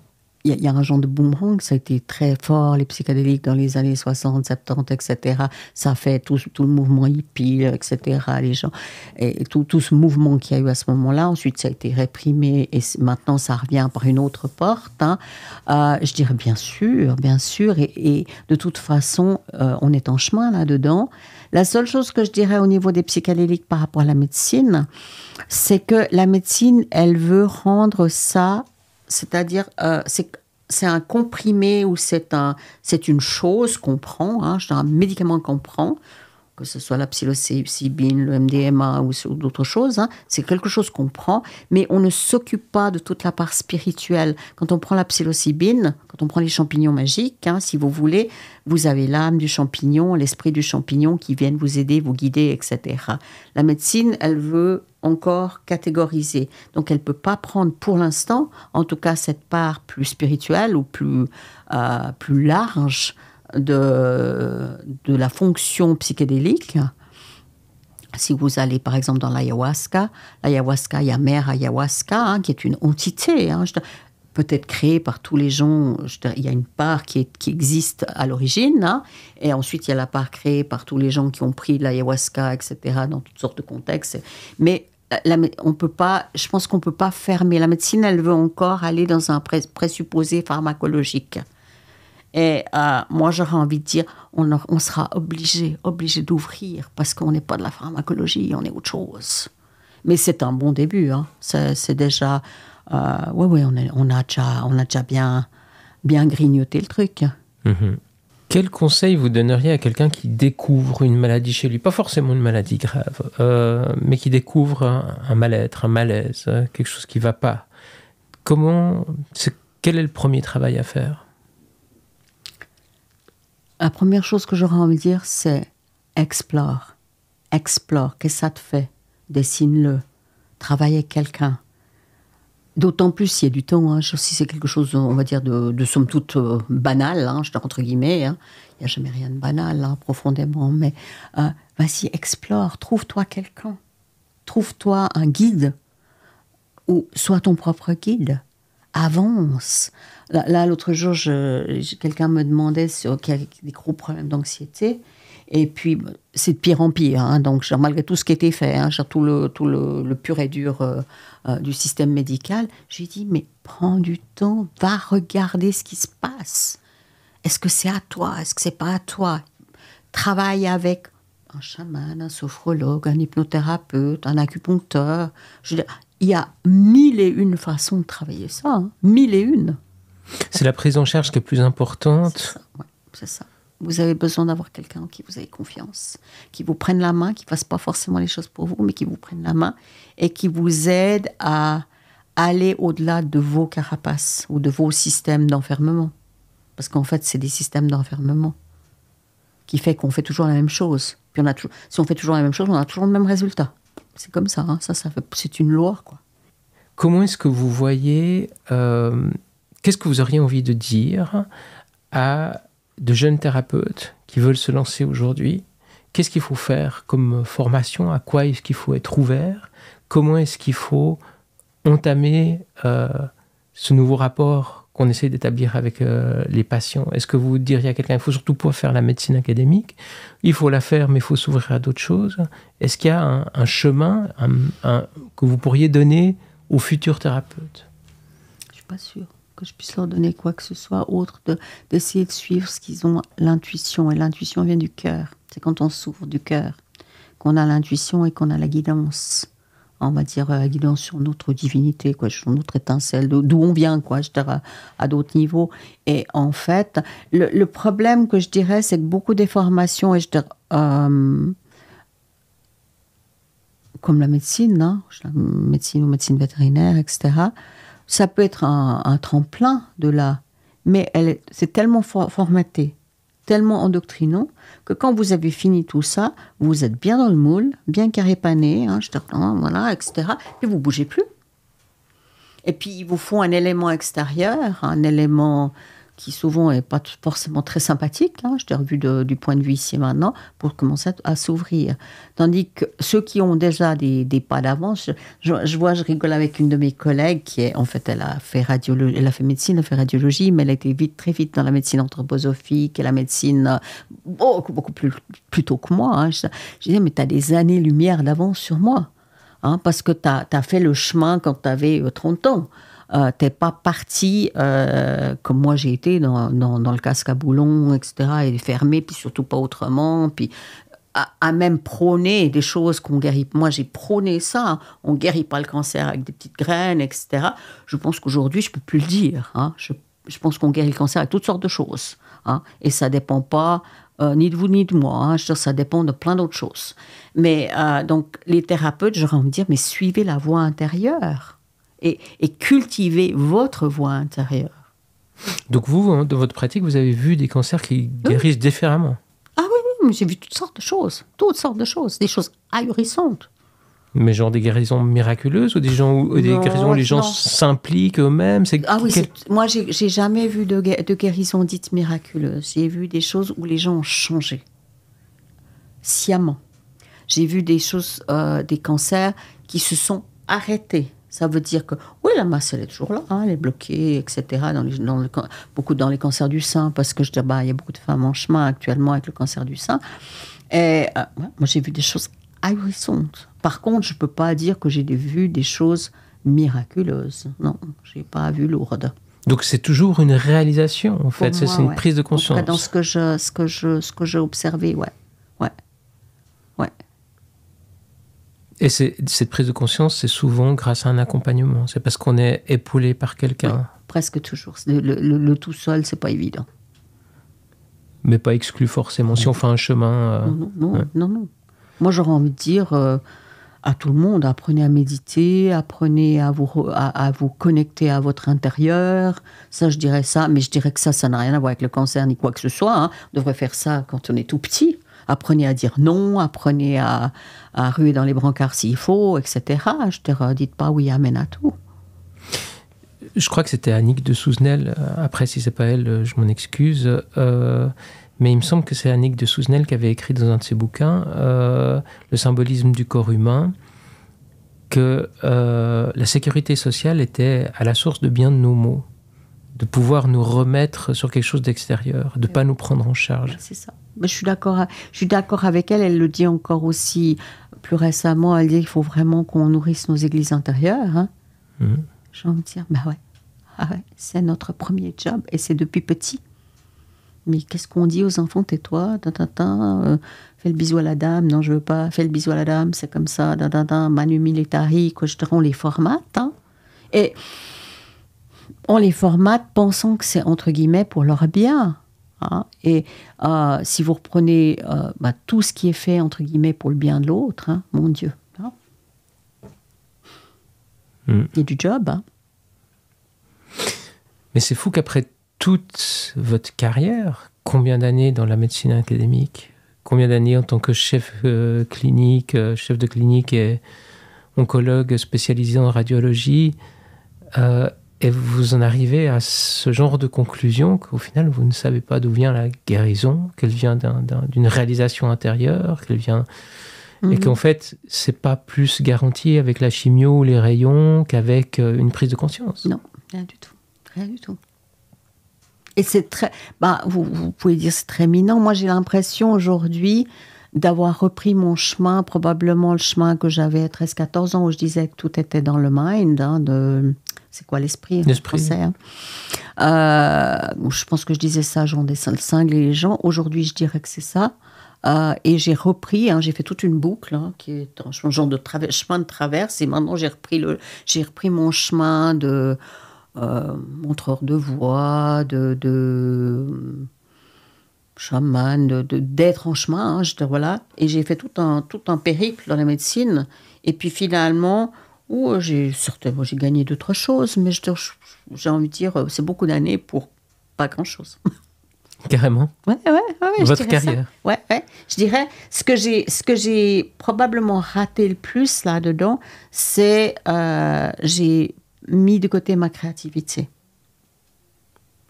il y, a un genre de boomerang, ça a été très fort, les psychédéliques dans les années 60, 70, etc. Ça fait tout, tout le mouvement hippie, etc. Les gens, et tout, tout ce mouvement qu'il y a eu à ce moment-là, ensuite ça a été réprimé et maintenant ça revient par une autre porte. Hein. Euh, je dirais bien sûr, bien sûr, et, de toute façon, euh, on est en chemin là-dedans. La seule chose que je dirais au niveau des psychédéliques par rapport à la médecine, c'est que la médecine, elle veut rendre ça c'est-à-dire euh, c'est un comprimé ou c'est un c'est une chose qu'on prend, hein, un médicament qu'on prend, que ce soit la psilocybine, le MDMA ou, d'autres choses, hein, c'est quelque chose qu'on prend, mais on ne s'occupe pas de toute la part spirituelle. Quand on prend la psilocybine, quand on prend les champignons magiques, hein, si vous voulez, vous avez l'âme du champignon, l'esprit du champignon qui viennent vous aider, vous guider, etc. La médecine, elle veut encore catégorisée. Donc elle ne peut pas prendre pour l'instant, en tout cas, cette part plus spirituelle ou plus, euh, plus large de, de la fonction psychédélique. Si vous allez par exemple dans l'ayahuasca, l'ayahuasca, il y a mère ayahuasca, hein, qui est une entité, hein, peut-être créée par tous les gens. il y a une part qui, existe à l'origine, hein, et ensuite il y a la part créée par tous les gens qui ont pris l'ayahuasca, etc., dans toutes sortes de contextes. Mais on peut pas, je pense qu'on ne peut pas fermer. La médecine, elle veut encore aller dans un présupposé pharmacologique. Et euh, moi, j'aurais envie de dire, on, sera obligé, obligé d'ouvrir, parce qu'on n'est pas de la pharmacologie, on est autre chose. Mais c'est un bon début. Hein. C'est déjà... oui, euh, oui, on, a déjà, on a déjà bien, bien grignoté le truc. Mm-hmm. Quel conseil vous donneriez à quelqu'un qui découvre une maladie chez lui Pas forcément une maladie grave, euh, mais qui découvre un, mal-être, un malaise, euh, quelque chose qui ne va pas. Comment, quel est le premier travail à faire La première chose que j'aurais envie de dire, c'est explore. Explore. Qu'est-ce que ça te fait Dessine-le. Travaille avec quelqu'un. D'autant plus s'il y a du temps, hein. si c'est quelque chose, on va dire, de, somme toute euh, banal, hein, entre guillemets, hein. il n'y a jamais rien de banal, hein, profondément, mais euh, vas-y, explore, trouve-toi quelqu'un, trouve-toi un guide, ou sois ton propre guide, avance. Là, l'autre jour, quelqu'un me demandait sur, y a des gros problèmes d'anxiété, et puis, c'est de pire en pire. Hein. donc, genre, malgré tout ce qui était fait, hein, tout, le, tout le, pur et dur euh, euh, du système médical, j'ai dit, mais prends du temps, va regarder ce qui se passe. Est-ce que c'est à toi Est-ce que c'est pas à toi Travaille avec un chaman, un sophrologue, un hypnothérapeute, un acupuncteur. il y a mille et une façons de travailler ça, hein. mille et une. C'est la prise en charge qui est plus importante. C'est ça. Vous avez besoin d'avoir quelqu'un en qui vous avez confiance, qui vous prenne la main, qui ne fasse pas forcément les choses pour vous, mais qui vous prenne la main et qui vous aide à aller au-delà de vos carapaces ou de vos systèmes d'enfermement. Parce qu'en fait, c'est des systèmes d'enfermement qui fait qu'on fait toujours la même chose. Puis on a toujours, si on fait toujours la même chose, on a toujours le même résultat. C'est comme ça, hein. ça, ça c'est une loi. Quoi. Comment est-ce que vous voyez, euh, qu'est-ce que vous auriez envie de dire à de jeunes thérapeutes qui veulent se lancer aujourd'hui Qu'est-ce qu'il faut faire comme formation À quoi est-ce qu'il faut être ouvert Comment est-ce qu'il faut entamer euh, ce nouveau rapport qu'on essaie d'établir avec euh, les patients Est-ce que vous diriez à quelqu'un, il faut surtout pas faire la médecine académique, il faut la faire, mais il faut s'ouvrir à d'autres choses Est-ce qu'il y a un, chemin que vous pourriez donner aux futurs thérapeutes Je ne suis pas sûre que je puisse leur donner quoi que ce soit, autre de, d'essayer de suivre ce qu'ils ont, l'intuition. Et l'intuition vient du cœur. C'est quand on s'ouvre du cœur qu'on a l'intuition et qu'on a la guidance. Ah, on va dire euh, la guidance sur notre divinité, quoi, sur notre étincelle, d'où on vient, quoi, je dirais, à d'autres niveaux. Et en fait, le, problème que je dirais, c'est que beaucoup des formations, et je dirais, euh, comme la médecine, hein, la médecine ou médecine vétérinaire, etc., ça peut être un, tremplin de là, mais c'est tellement formaté, tellement endoctrinant, que quand vous avez fini tout ça, vous êtes bien dans le moule, bien carrépané, hein, je te voilà, etc. Et vous bougez plus. Et puis, ils vous font un élément extérieur, un élément qui souvent n'est pas forcément très sympathique, hein, je t'ai revu du point de vue ici maintenant, pour commencer à, s'ouvrir. Tandis que ceux qui ont déjà des, pas d'avance, je, vois, je rigole avec une de mes collègues qui est, en fait, elle a fait elle a fait médecine, elle a fait radiologie, mais elle a vite, très vite dans la médecine anthroposophique et la médecine euh, beaucoup, beaucoup plus, plutôt tôt que moi. Hein. Je, disais, mais tu as des années-lumière d'avance sur moi. Hein, parce que tu as, fait le chemin quand tu avais 30 euh, ans. Euh, t'es pas parti euh, comme moi j'ai été dans, dans, le casque à boulons, etc. Et fermé, puis surtout pas autrement, puis à, même prôner des choses qu'on guérit. Moi j'ai prôné ça. Hein. On guérit pas le cancer avec des petites graines, etc. Je pense qu'aujourd'hui je peux plus le dire. Hein. Je, je, pense qu'on guérit le cancer avec toutes sortes de choses. Hein. Et ça dépend pas. Euh, ni de vous ni de moi. Hein. Je dire, ça dépend de plein d'autres choses. Mais donc, les thérapeutes, j'aurais envie de dire, mais suivez la voie intérieure et, cultiver votre voix intérieure. Donc vous, hein, dans votre pratique, vous avez vu des cancers qui guérissent différemment Ah oui, oui j'ai vu toutes sortes de choses, toutes sortes de choses, des choses ahurissantes. Mais genre des guérisons miraculeuses ou des, gens, des guérisons où les gens s'impliquent eux-mêmes Ah oui, moi j'ai jamais vu de, de guérison dite miraculeuse. J'ai vu des choses où les gens ont changé, sciemment. J'ai vu des choses, euh, des cancers qui se sont arrêtés ça veut dire que, oui, la masse, elle est toujours là, hein, elle est bloquée, etc. Dans beaucoup dans les cancers du sein, parce que je dis, bah, il y a beaucoup de femmes en chemin actuellement avec le cancer du sein. Et euh, moi, j'ai vu des choses ahurissantes. Par contre, je ne peux pas dire que j'ai vu des choses miraculeuses. Non, je n'ai pas vu lourdes. Donc c'est toujours une réalisation, en fait, c'est une prise de conscience. dans ce que je, ce que je, ce que j'ai observé, ouais. Et cette prise de conscience, c'est souvent grâce à un accompagnement. C'est parce qu'on est épaulé par quelqu'un. presque toujours. Le, tout seul, c'est pas évident. Mais pas exclu forcément. Si on fait un chemin. Euh, non, non, non, Moi, j'aurais envie de dire euh, à tout le monde apprenez à méditer, apprenez à vous, à, vous connecter à votre intérieur. Ça, je dirais ça. Mais je dirais que ça, ça n'a rien à voir avec le cancer ni quoi que ce soit. Hein. On devrait faire ça quand on est tout petit apprenez à dire non, apprenez à, à ruer dans les brancards s'il faut, etc. Je te dites pas oui, amen à tout. Je crois que c'était Annick de Souzenel. Euh, après, si c'est pas elle, euh, je m'en excuse. Euh, mais il me semble que c'est Annick de Souzenel qui avait écrit dans un de ses bouquins le symbolisme du corps humain que la sécurité sociale était à la source de bien de nos maux, de pouvoir nous remettre sur quelque chose d'extérieur, de ne pas nous prendre en charge. C'est ça. Bah, je suis d'accord. Je suis d'accord avec elle. Elle le dit encore aussi plus récemment. Elle dit qu'il faut vraiment qu'on nourrisse nos églises intérieures. Hein. Mhm. J'ai envie de dire, bah ouais, ah ouais c'est notre premier job et c'est depuis petit. Mais qu'est-ce qu'on dit aux enfants Tais-toi, euh, fais le bisou à la dame. Non, je veux pas. Fais le bisou à la dame. C'est comme ça. Manu Militari, que Je te les formats. Hein. Et on les formate pensant que c'est entre guillemets pour leur bien. Hein. Et euh, si vous reprenez euh, bah, tout ce qui est fait, entre guillemets, pour le bien de l'autre, hein, mon Dieu, Et hein. mm. du job. Mais c'est fou qu'après toute votre carrière, combien d'années dans la médecine académique, combien d'années en tant que chef euh, clinique, chef de clinique et oncologue spécialisé en radiologie, et vous en arrivez à ce genre de conclusion qu'au final, vous ne savez pas d'où vient la guérison, qu'elle vient d'une réalisation intérieure, qu'elle vient... Et mhm. qu'en fait, c'est pas plus garanti avec la chimio ou les rayons qu'avec euh, une prise de conscience. Non, rien du tout. Rien du tout. Et c'est très. Bah, vous, pouvez dire c'est très minant. Moi, j'ai l'impression aujourd'hui d'avoir repris mon chemin, probablement le chemin que j'avais à 13-14 ans, où je disais que tout était dans le mind, hein, de c'est quoi l'esprit hein, français hein. euh, Je pense que je disais ça, genre des cingles et les gens. Aujourd'hui, je dirais que c'est ça. Euh, et j'ai repris, hein, j'ai fait toute une boucle qui est un genre de chemin de traverse. Et maintenant, j'ai repris, le, j'ai repris mon chemin de euh, montreur de voix, de, de chaman, de, d'être en chemin. je voilà. Et j'ai fait tout un, tout un périple dans la médecine. Et puis finalement, où euh, j'ai certainement j'ai gagné d'autres choses, mais j'ai envie de dire, euh, c'est beaucoup d'années pour pas grand-chose. Carrément. Ouais, ouais, ouais, Votre carrière. Oui, Ouais, ouais. Je dirais ce que j'ai, ce que j'ai probablement raté le plus là-dedans, c'est euh, j'ai mis de côté ma créativité.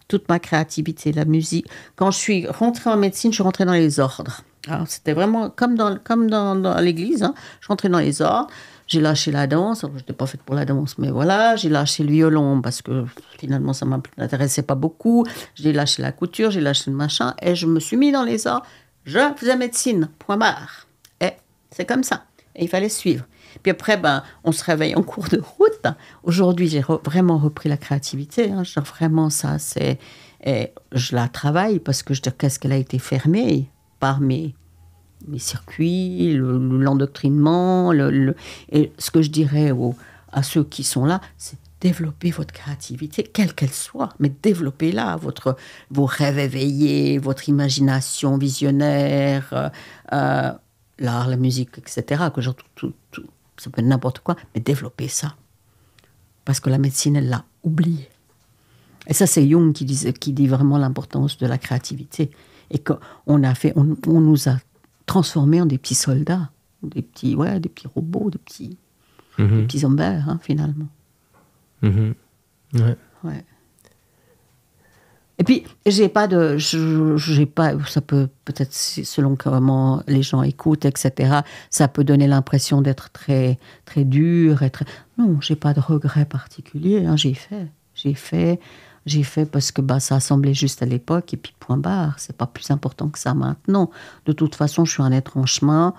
Toute ma créativité, la musique. Quand je suis rentrée en médecine, je suis rentrée dans les ordres. c'était vraiment comme dans, comme dans, l'église. Hein. Je Je rentrée dans les ordres. J'ai lâché la danse, je n'étais pas faite pour la danse, mais voilà. J'ai lâché le violon parce que finalement, ça ne m'intéressait pas beaucoup. J'ai lâché la couture, j'ai lâché le machin et je me suis mis dans les arts. Je faisais médecine, point barre. Et c'est comme ça. Et il fallait suivre. Puis après, ben, on se réveille en cours de route. Aujourd'hui, j'ai vraiment repris la créativité. Hein. vraiment, ça, c'est. je la travaille parce que je dis qu'est-ce qu'elle a été fermée par mes les circuits, l'endoctrinement. Le, et ce que je dirais à ceux qui sont là, c'est développer votre créativité, quelle qu'elle soit, mais développer là votre, vos rêves éveillés, votre imagination visionnaire, euh, euh, l'art, la musique, etc. Que tout, tout, ça peut être n'importe quoi, mais développez ça. Parce que la médecine, elle l'a oublié. Et ça, c'est Jung qui dit, qui dit vraiment l'importance de la créativité. Et qu'on a fait, on nous a transformés en des petits soldats, des petits, ouais, des petits robots, des petits, des mhm. petits zombies hein, finalement. Mhm. ouais. Et puis, j'ai pas de. J'ai pas. Ça peut, peut-être, selon comment les gens écoutent, etc., ça peut donner l'impression d'être très, très dur. Et très... Non, j'ai pas de regret particulier. Hein, j'ai fait. J'ai fait. J'ai fait parce que bah, ça semblait juste à l'époque, et puis point barre, c'est pas plus important que ça maintenant. De toute façon, je suis un être en chemin.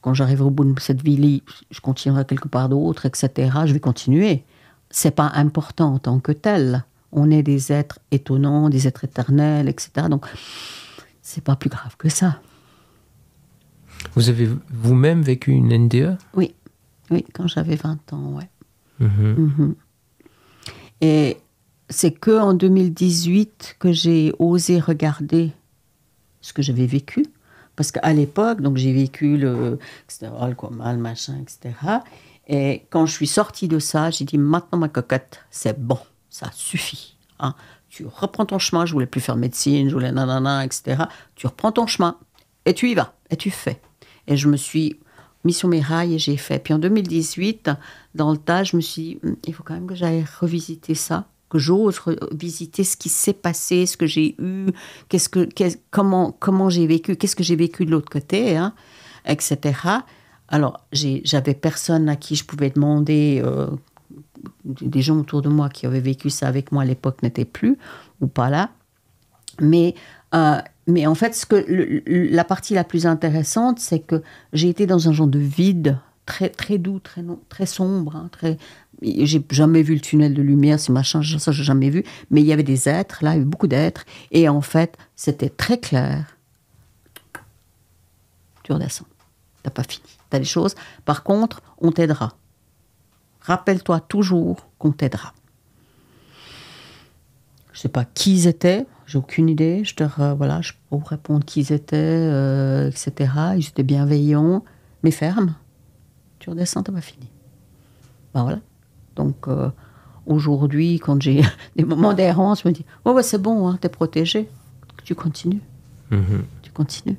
Quand j'arriverai au bout de cette vie, je continuerai quelque part d'autre, etc. Je vais continuer. C'est pas important en tant que tel. On est des êtres étonnants, des êtres éternels, etc. Donc, c'est pas plus grave que ça. Vous avez vous-même vécu une NDE Oui, oui, quand j'avais 20 ans, ouais. Mm-hmm. Mm-hmm. Et c'est que en 2018 que j'ai osé regarder ce que j'avais vécu. Parce qu'à l'époque, donc j'ai vécu le, le machin, etc. Et quand je suis sortie de ça, j'ai dit maintenant ma cocotte, c'est bon, ça suffit. Hein. Tu reprends ton chemin, je voulais plus faire médecine, je voulais nanana, etc. Tu reprends ton chemin et tu y vas et tu fais. Et je me suis mis sur mes rails et j'ai fait. Puis en 2018, dans le tas, je me suis dit, il faut quand même que j'aille revisiter ça que j'ose visiter ce qui s'est passé, ce que j'ai eu, qu'est-ce que, comment, comment j'ai vécu, qu'est-ce que j'ai vécu de l'autre côté, hein, etc. Alors, j'avais personne à qui je pouvais demander, euh, des gens autour de moi qui avaient vécu ça avec moi à l'époque n'étaient plus ou pas là. Mais, euh, mais en fait, ce que, la partie la plus intéressante, c'est que j'ai été dans un genre de vide très, très doux, très, très sombre, hein, très, j'ai jamais vu le tunnel de lumière, ce machin, ça j'ai jamais vu. Mais il y avait des êtres, là, il y avait beaucoup d'êtres. Et en fait, c'était très clair. Tu redescends. T'as pas fini. T'as des choses. Par contre, on t'aidera. Rappelle-toi toujours qu'on t'aidera. Je sais pas qui ils étaient. J'ai aucune idée. Je te voilà, peux répondre qui ils étaient, euh, etc. Ils étaient bienveillants, mais fermes. Tu redescends, t'as pas fini. Ben voilà, donc euh, aujourd'hui, quand j'ai des moments d'errance, je me dis Ouais, ouais, c'est bon, hein, t'es protégé. Tu continues. Mhm. Tu continues.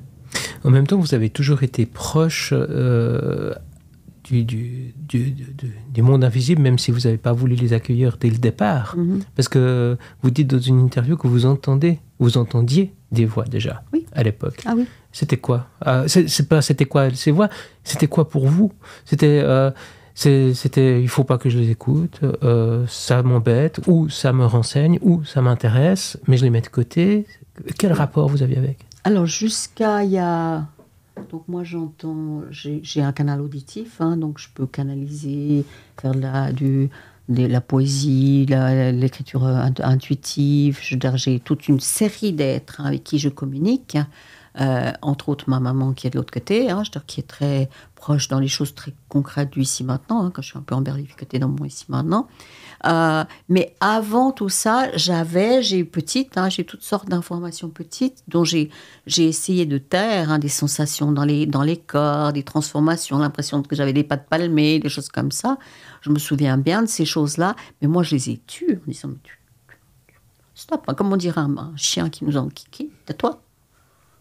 En même temps, vous avez toujours été proche euh, du, du, du, du, monde invisible, même si vous n'avez pas voulu les accueillir dès le départ. Mhm. Parce que vous dites dans une interview que vous entendez, vous entendiez des voix déjà oui. à l'époque. Ah oui. C'était quoi ah, C'est pas c'était quoi ces voix C'était quoi pour vous C'était euh, c'était, il faut pas que je les écoute, euh, ça m'embête, ou ça me renseigne, ou ça m'intéresse, mais je les mets de côté. Quel rapport vous aviez avec Alors, jusqu'à il y a. Donc, moi, j'entends. J'ai un canal auditif, hein, donc je peux canaliser, faire de la, du, de la poésie, l'écriture euh, intuitive. J'ai toute une série d'êtres avec qui je communique. Euh, entre autres ma maman qui est de l'autre côté, hein, je qui est très proche dans les choses très concrètes du ici maintenant, hein, quand je suis un peu en berlificoté dans mon ici maintenant. Euh, mais avant tout ça, j'avais, j'ai eu petite, hein, j'ai toutes sortes d'informations petites dont j'ai essayé de taire, des sensations dans les, dans les corps, des transformations, l'impression que j'avais des pattes palmées, des choses comme ça. Je me souviens bien de ces choses-là, mais moi je les ai tues en disant, mais tu, stop, comme on dirait un, chien qui nous en qui, tais-toi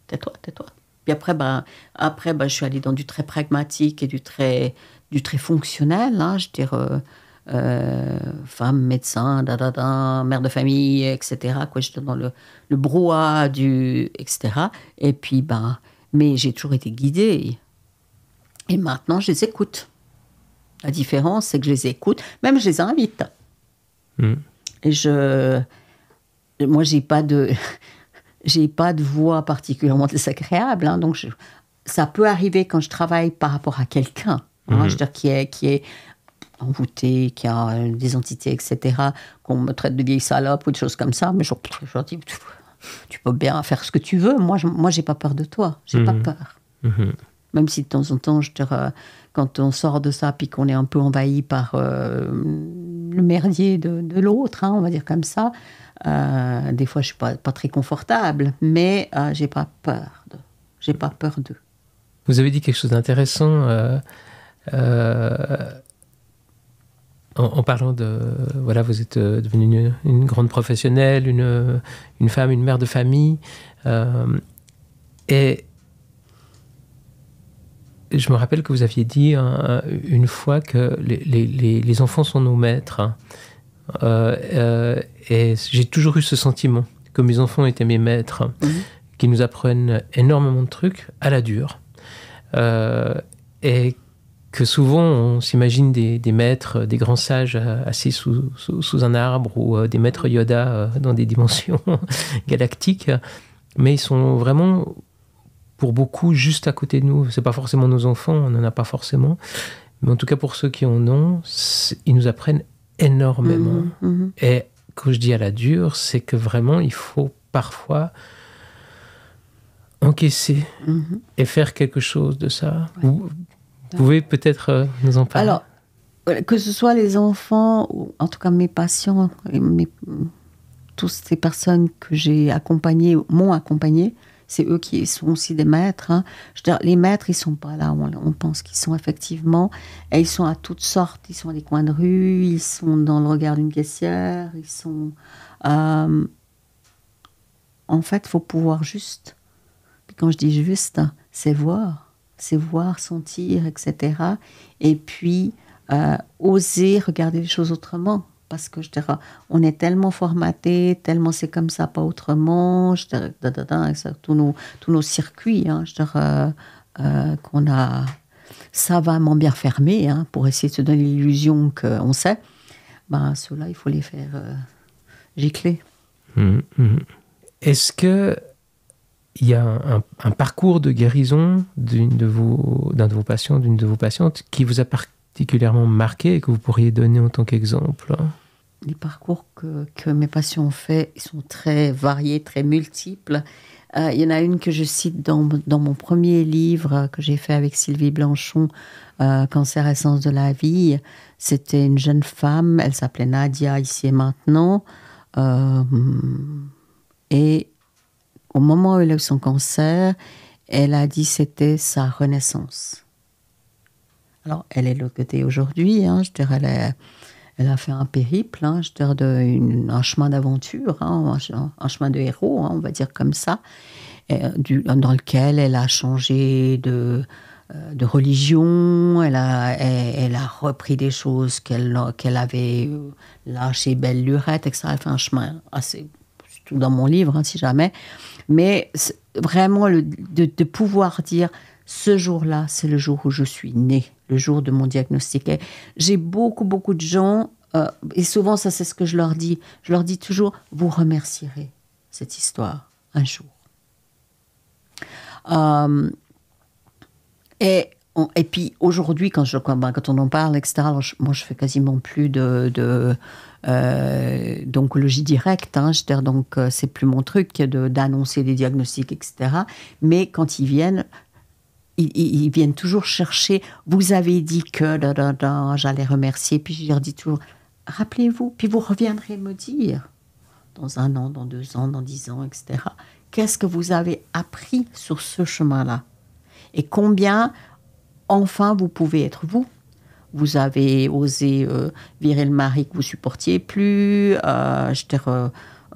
tais-toi, tais-toi. Puis après, ben, après ben, je suis allée dans du très pragmatique et du très, du très fonctionnel. Hein, je veux dire, euh, euh, femme, médecin, da, da, da, mère de famille, etc. Quoi, j'étais dans le, le brouhaha du. etc. Et puis, ben, mais j'ai toujours été guidée. Et maintenant, je les écoute. La différence, c'est que je les écoute, même je les invite. Mmh. Et je. Moi, j'ai pas de j'ai pas de voix particulièrement désagréable, hein, donc ça peut arriver quand je travaille par rapport à quelqu'un, hein, mhm. je dire, qui est, qui est envoûté, qui a euh, des entités, etc., qu'on me traite de vieille salope ou des choses comme ça, mais je, leur dis, tu peux bien faire ce que tu veux, moi, je, moi j'ai pas peur de toi, j'ai pas mhm. peur. Mhm. Même si de temps en temps, je te, euh, quand on sort de ça, puis qu'on est un peu envahi par euh, le merdier de, l'autre, hein, on va dire comme ça, euh, des fois, je suis pas, pas très confortable, mais euh, j'ai pas peur. j'ai pas peur d'eux. Vous avez dit quelque chose d'intéressant euh, euh, en, parlant de voilà, vous êtes devenue une, grande professionnelle, une, une, femme, une mère de famille, et je me rappelle que vous aviez dit hein, une fois que les, les, enfants sont nos maîtres. Hein, euh, euh, et j'ai toujours eu ce sentiment que mes enfants étaient mes maîtres, mhm. qui nous apprennent énormément de trucs à la dure. Euh, et que souvent on s'imagine des, maîtres, des grands sages assis sous, un arbre ou des maîtres Yoda dans des dimensions galactiques, mais ils sont vraiment pour beaucoup juste à côté de nous. C'est pas forcément nos enfants, on n'en a pas forcément, mais en tout cas pour ceux qui en ont, ils nous apprennent énormément. Mhm, mhm. Et quand je dis à la dure, c'est que vraiment, il faut parfois encaisser mhm. et faire quelque chose de ça. Vous, pouvez peut-être euh, nous en parler. Alors, que ce soit les enfants, ou en tout cas mes patients, toutes ces personnes que j'ai accompagnées, m'ont accompagnée, c'est eux qui sont aussi des maîtres. Hein. Je les maîtres, ils sont pas là. On, on pense qu'ils sont effectivement. Et ils sont à toutes sortes. Ils sont à des coins de rue, ils sont dans le regard d'une caissière, ils sont. Euh, en fait, faut pouvoir juste. quand je dis juste, c'est voir, c'est voir, sentir, etc. Et puis euh, oser regarder les choses autrement parce que je dirais, on est tellement formaté, tellement c'est comme ça, pas autrement, je dirais, tous, nos, tous nos circuits, hein, je dirais, euh, qu'on a savamment bien fermé hein, pour essayer de se donner l'illusion qu'on sait, ben, ceux-là, il faut les faire euh, gicler. Mmh, mmh. Est-ce que il y a un, parcours de guérison d'un de, vos, de vos patients, d'une de vos patientes, qui vous a par particulièrement marqué que vous pourriez donner en tant qu'exemple Les parcours que, mes patients ont faits sont très variés, très multiples. Euh, il y en a une que je cite dans, mon premier livre que j'ai fait avec Sylvie Blanchon, euh, Cancer Essence de la vie. C'était une jeune femme, elle s'appelait Nadia ici et maintenant. Euh, et au moment où elle a eu son cancer, elle a dit c'était sa renaissance. Alors, elle est le côté aujourd'hui, hein, je dirais, elle, elle, a fait un périple, hein, je dirais, de, un chemin d'aventure, hein, un, chemin de héros, on va dire comme ça, du, dans lequel elle a changé de, euh, de religion, elle a, elle, a repris des choses qu'elle avait euh, lâchées belle lurette, etc. Elle fait un chemin assez, tout dans mon livre, si jamais. Mais vraiment, de, de pouvoir dire, ce jour-là, c'est le jour où je suis née le jour de mon diagnostic. J'ai beaucoup, beaucoup de gens, euh, et souvent ça c'est ce que je leur dis, je leur dis toujours, vous remercierez cette histoire un jour. Euh, et, et puis aujourd'hui, quand, je, quand ben, on en parle, etc., moi je fais quasiment plus de, euh, d'oncologie directe. Hein. donc, c'est plus mon truc d'annoncer des diagnostics, etc. Mais quand ils viennent, ils, viennent toujours chercher. Vous avez dit que j'allais remercier, puis je leur dis toujours rappelez-vous, puis vous reviendrez me dire dans un an, dans deux ans, dans dix ans, etc. Qu'est-ce que vous avez appris sur ce chemin-là Et combien, enfin, vous pouvez être vous vous avez osé euh, virer le mari que vous supportiez plus, euh,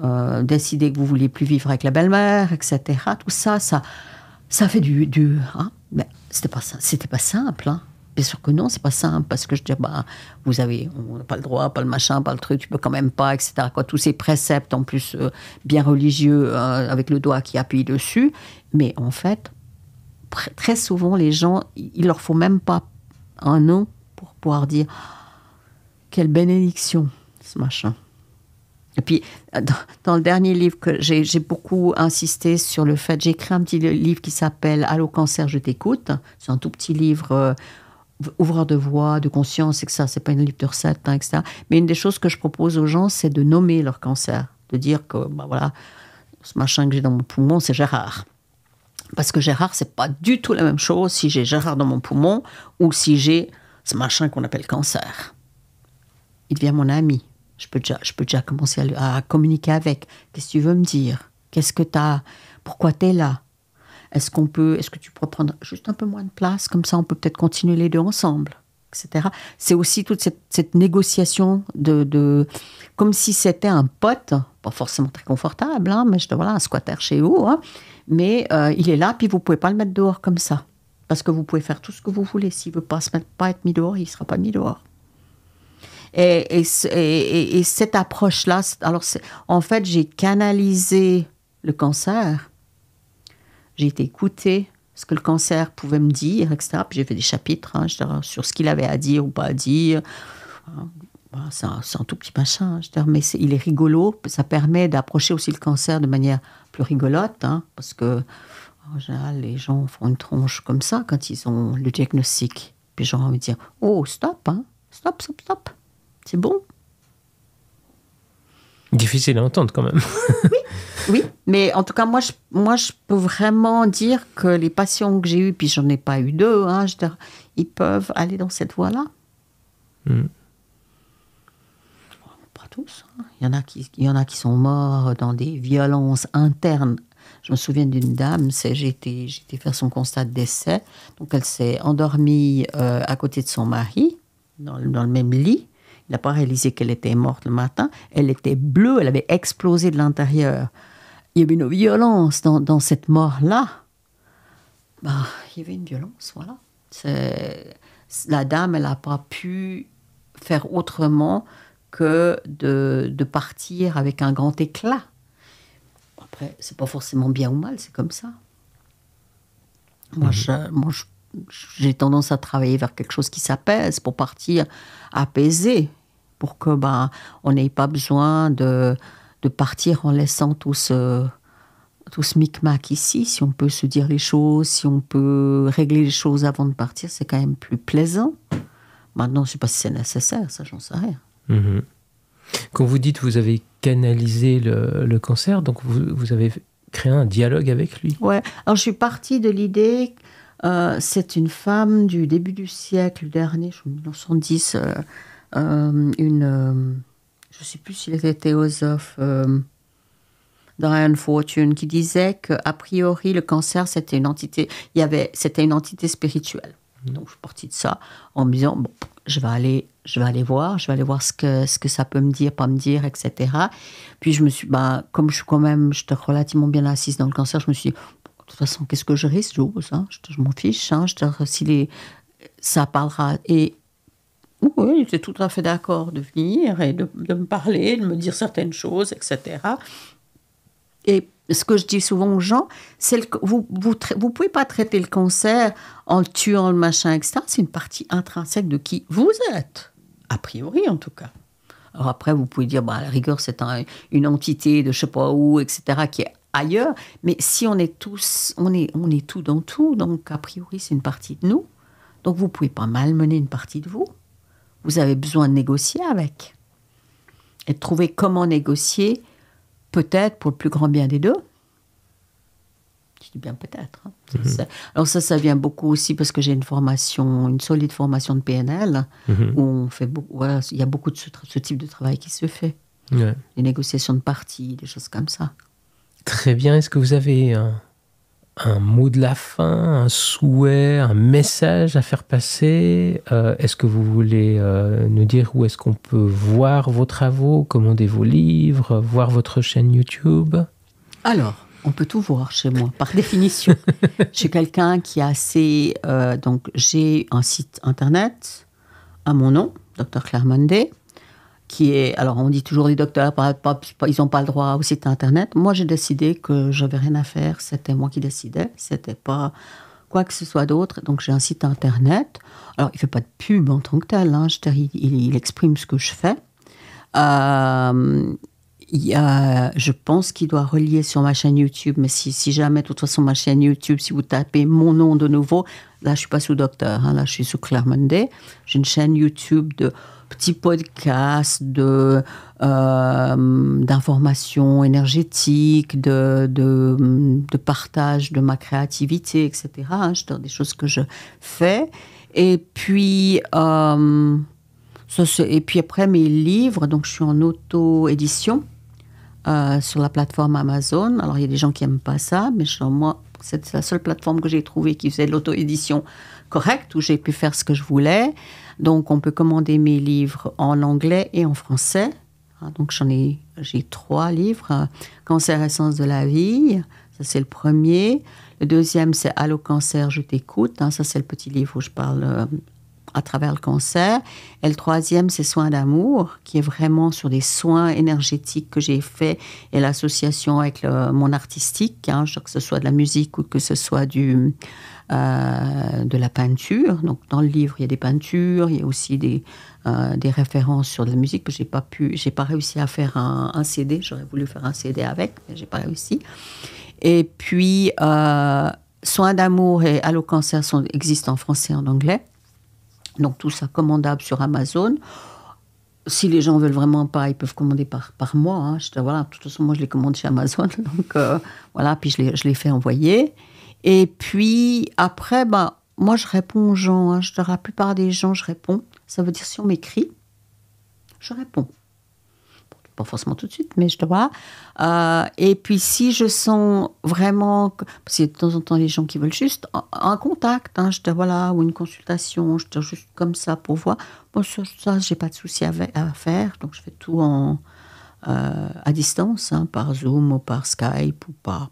euh, décider que vous vouliez plus vivre avec la belle-mère, etc. Tout ça, ça, ça fait du, du hein, mais ben, c'était pas, c'était pas simple. Hein. Bien sûr que non, c'est pas simple parce que je dis bah vous avez on n'a pas le droit, pas le machin, pas le truc, tu peux quand même pas, etc. Quoi, tous ces préceptes en plus euh, bien religieux euh, avec le doigt qui appuie dessus, mais en fait très souvent les gens il leur faut même pas un nom pour pouvoir dire quelle bénédiction ce machin. Et puis, dans, le dernier livre, que j'ai, beaucoup insisté sur le fait, j'ai écrit un petit livre qui s'appelle Allo cancer, je t'écoute. C'est un tout petit livre euh, ouvreur de voix, de conscience, que ça, C'est pas une livre de recettes etc. Mais une des choses que je propose aux gens, c'est de nommer leur cancer, de dire que, ben voilà, ce machin que j'ai dans mon poumon, c'est Gérard. Parce que Gérard, c'est pas du tout la même chose si j'ai Gérard dans mon poumon ou si j'ai ce machin qu'on appelle cancer. Il devient mon ami je peux déjà, je peux déjà commencer à, communiquer avec. Qu'est-ce que tu veux me dire Qu'est-ce que tu Pourquoi tu es là Est-ce qu'on peut Est-ce que tu pourrais prendre juste un peu moins de place Comme ça, on peut peut-être continuer les deux ensemble, etc. C'est aussi toute cette, négociation de, comme si c'était un pote, pas forcément très confortable, hein, mais je te, voilà un squatter chez vous. Hein. mais euh, il est là, puis vous pouvez pas le mettre dehors comme ça, parce que vous pouvez faire tout ce que vous voulez. S'il veut pas se mettre, pas être mis dehors, il sera pas mis dehors. Et, et, cette approche-là, alors en fait, j'ai canalisé le cancer. J'ai été ce que le cancer pouvait me dire, etc. Puis j'ai fait des chapitres hein, sur ce qu'il avait à dire ou pas à dire. Hein, bah, c'est un, tout petit machin, hein, mais il est rigolo. Ça permet d'approcher aussi le cancer de manière plus rigolote, parce que général, les gens font une tronche comme ça quand ils ont le diagnostic. Puis j'ai envie de dire Oh, stop, stop, stop, stop. C'est bon. Difficile à entendre quand même. oui, mais en tout cas, moi je, moi, je peux vraiment dire que les patients que j'ai eus, puis j'en ai pas eu deux, hein, ils peuvent aller dans cette voie-là. Hmm. Pas tous. Hein. Il, y en a qui, y en a qui sont morts dans des violences internes. Je me souviens d'une dame, j'ai été, faire son constat de décès. Donc elle s'est endormie euh, à côté de son mari, dans le même lit. Elle n'a pas réalisé qu'elle était morte le matin. Elle était bleue, elle avait explosé de l'intérieur. Il y avait une violence dans, cette mort-là. Bah, il y avait une violence, voilà. La dame, elle n'a pas pu faire autrement que de, partir avec un grand éclat. Après, c'est pas forcément bien ou mal, c'est comme ça. Moi, mhm. j'ai tendance à travailler vers quelque chose qui s'apaise pour partir apaisé pour que ben, on n'ait pas besoin de, de, partir en laissant tout ce, micmac ici. Si on peut se dire les choses, si on peut régler les choses avant de partir, c'est quand même plus plaisant. Maintenant, je ne sais pas si c'est nécessaire, ça, j'en sais rien. Mhm. Quand vous dites vous avez canalisé le, cancer, donc vous, avez créé un dialogue avec lui. Ouais. Alors je suis partie de l'idée, euh, c'est une femme du début du siècle dernier, je 1910, euh, une, euh, je ne sais plus s'il était théosophe, euh, Diane Fortune, qui disait qu'a priori, le cancer, c'était une entité, il y avait, c'était une entité spirituelle. Mm-hmm. Donc, je suis partie de ça en me disant, bon, je vais aller, je vais aller voir, je vais aller voir ce que, ce que ça peut me dire, pas me dire, etc. Puis, je me suis, bah, comme je suis quand même, je suis relativement bien assise dans le cancer, je me suis dit, de toute façon, qu'est-ce que je risque, J'ose, oh, je, m'en fiche, hein, si les, ça parlera. Et oui, il était tout à fait d'accord de venir et de, me parler, de me dire certaines choses, etc. Et ce que je dis souvent aux gens, c'est que vous vous, pouvez pas traiter le cancer en le tuant, le machin, etc. C'est une partie intrinsèque de qui vous êtes, a priori en tout cas. Alors après, vous pouvez dire, bah, à la rigueur, c'est une entité de je ne sais pas où, etc., qui est ailleurs. Mais si on est tous, on est, on est tout dans tout, donc a priori, c'est une partie de nous. Donc vous pouvez pas malmener une partie de vous vous avez besoin de négocier avec. Et de trouver comment négocier, peut-être pour le plus grand bien des deux. Je dis bien peut-être. Hein. Mhm. Alors ça, ça vient beaucoup aussi parce que j'ai une formation, une solide formation de PNL, mhm. où on fait beaucoup, voilà, il y a beaucoup de ce, type de travail qui se fait. Ouais. Les négociations de parties, des choses comme ça. Très bien. Est-ce que vous avez un mot de la fin, un souhait, un message à faire passer euh, Est-ce que vous voulez euh, nous dire où est-ce qu'on peut voir vos travaux, commander vos livres, voir votre chaîne YouTube Alors, on peut tout voir chez moi, par définition. J'ai quelqu'un qui a assez... Euh, donc, j'ai un site internet à mon nom, Dr Claire Monday qui est. Alors, on dit toujours les docteurs, ils n'ont pas le droit au site internet. Moi, j'ai décidé que j'avais rien à faire. C'était moi qui décidais. C'était pas quoi que ce soit d'autre. Donc, j'ai un site internet. Alors, il ne fait pas de pub en tant que tel. Hein. il, exprime ce que je fais. Euh, il a, je pense qu'il doit relier sur ma chaîne YouTube, mais si, jamais, de toute façon, ma chaîne YouTube, si vous tapez mon nom de nouveau, là, je ne suis pas sous docteur, hein. là, je suis sous Claire Monday. J'ai une chaîne YouTube de petits podcasts de euh, d'informations énergétiques, de, de, partage de ma créativité, etc. Je hein, des choses que je fais. Et puis, euh, et puis après mes livres, donc je suis en auto-édition euh, sur la plateforme Amazon. Alors il y a des gens qui n'aiment pas ça, mais moi, c'est la seule plateforme que j'ai trouvée qui faisait de l'auto-édition correcte où j'ai pu faire ce que je voulais. Donc, on peut commander mes livres en anglais et en français. Ah, donc, j'en ai, j'ai trois livres. Cancer, essence de la vie, ça c'est le premier. Le deuxième, c'est allo cancer, je t'écoute. Hein, ça, c'est le petit livre où je parle euh, à travers le cancer. Et le troisième, c'est Soins d'amour, qui est vraiment sur des soins énergétiques que j'ai faits et l'association avec mon artistique, hein, que ce soit de la musique ou que ce soit du, euh, de la peinture. Donc, dans le livre, il y a des peintures, il y a aussi des, euh, références sur de la musique que j'ai pas pu, j'ai pas réussi à faire un, CD. J'aurais voulu faire un CD avec, mais j'ai pas réussi. Et puis, euh, Soins d'amour et Allo Cancer sont, existent en français et en anglais. Donc tout ça commandable sur Amazon. Si les gens veulent vraiment pas, ils peuvent commander par, par hein. voilà, de toute façon, moi, je les commande chez Amazon. Donc voilà, puis je les, je les fais envoyer. Et puis après, bah, moi je réponds aux gens. Hein. Je, la plupart des gens, je réponds. Ça veut dire si on m'écrit, je réponds. pas forcément tout de suite, mais je dois. Euh, et puis si je sens vraiment. Que, y a de temps en temps, les gens qui veulent juste un contact, hein, je te voilà, ou une consultation, je te juste comme ça pour voir. Bon, ça, j'ai pas de souci à, faire. Donc je fais tout en. Euh, à distance, hein, par Zoom ou par Skype ou par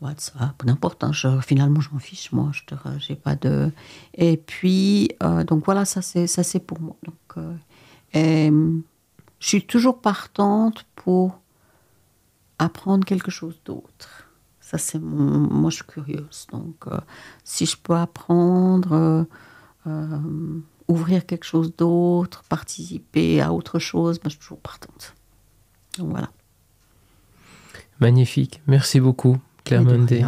WhatsApp, n'importe. Hein, finalement, je fiche, moi, je n'ai pas de. Et puis, euh, donc voilà, ça c'est, ça c'est pour moi. Donc, euh, je suis toujours partante pour apprendre quelque chose d'autre. Ça c'est mon, moi je suis curieuse. Donc, euh, si je peux apprendre, ouvrir quelque chose d'autre, participer à autre chose, ben, je suis toujours partante. Donc voilà. Magnifique. Merci beaucoup. Clermont D.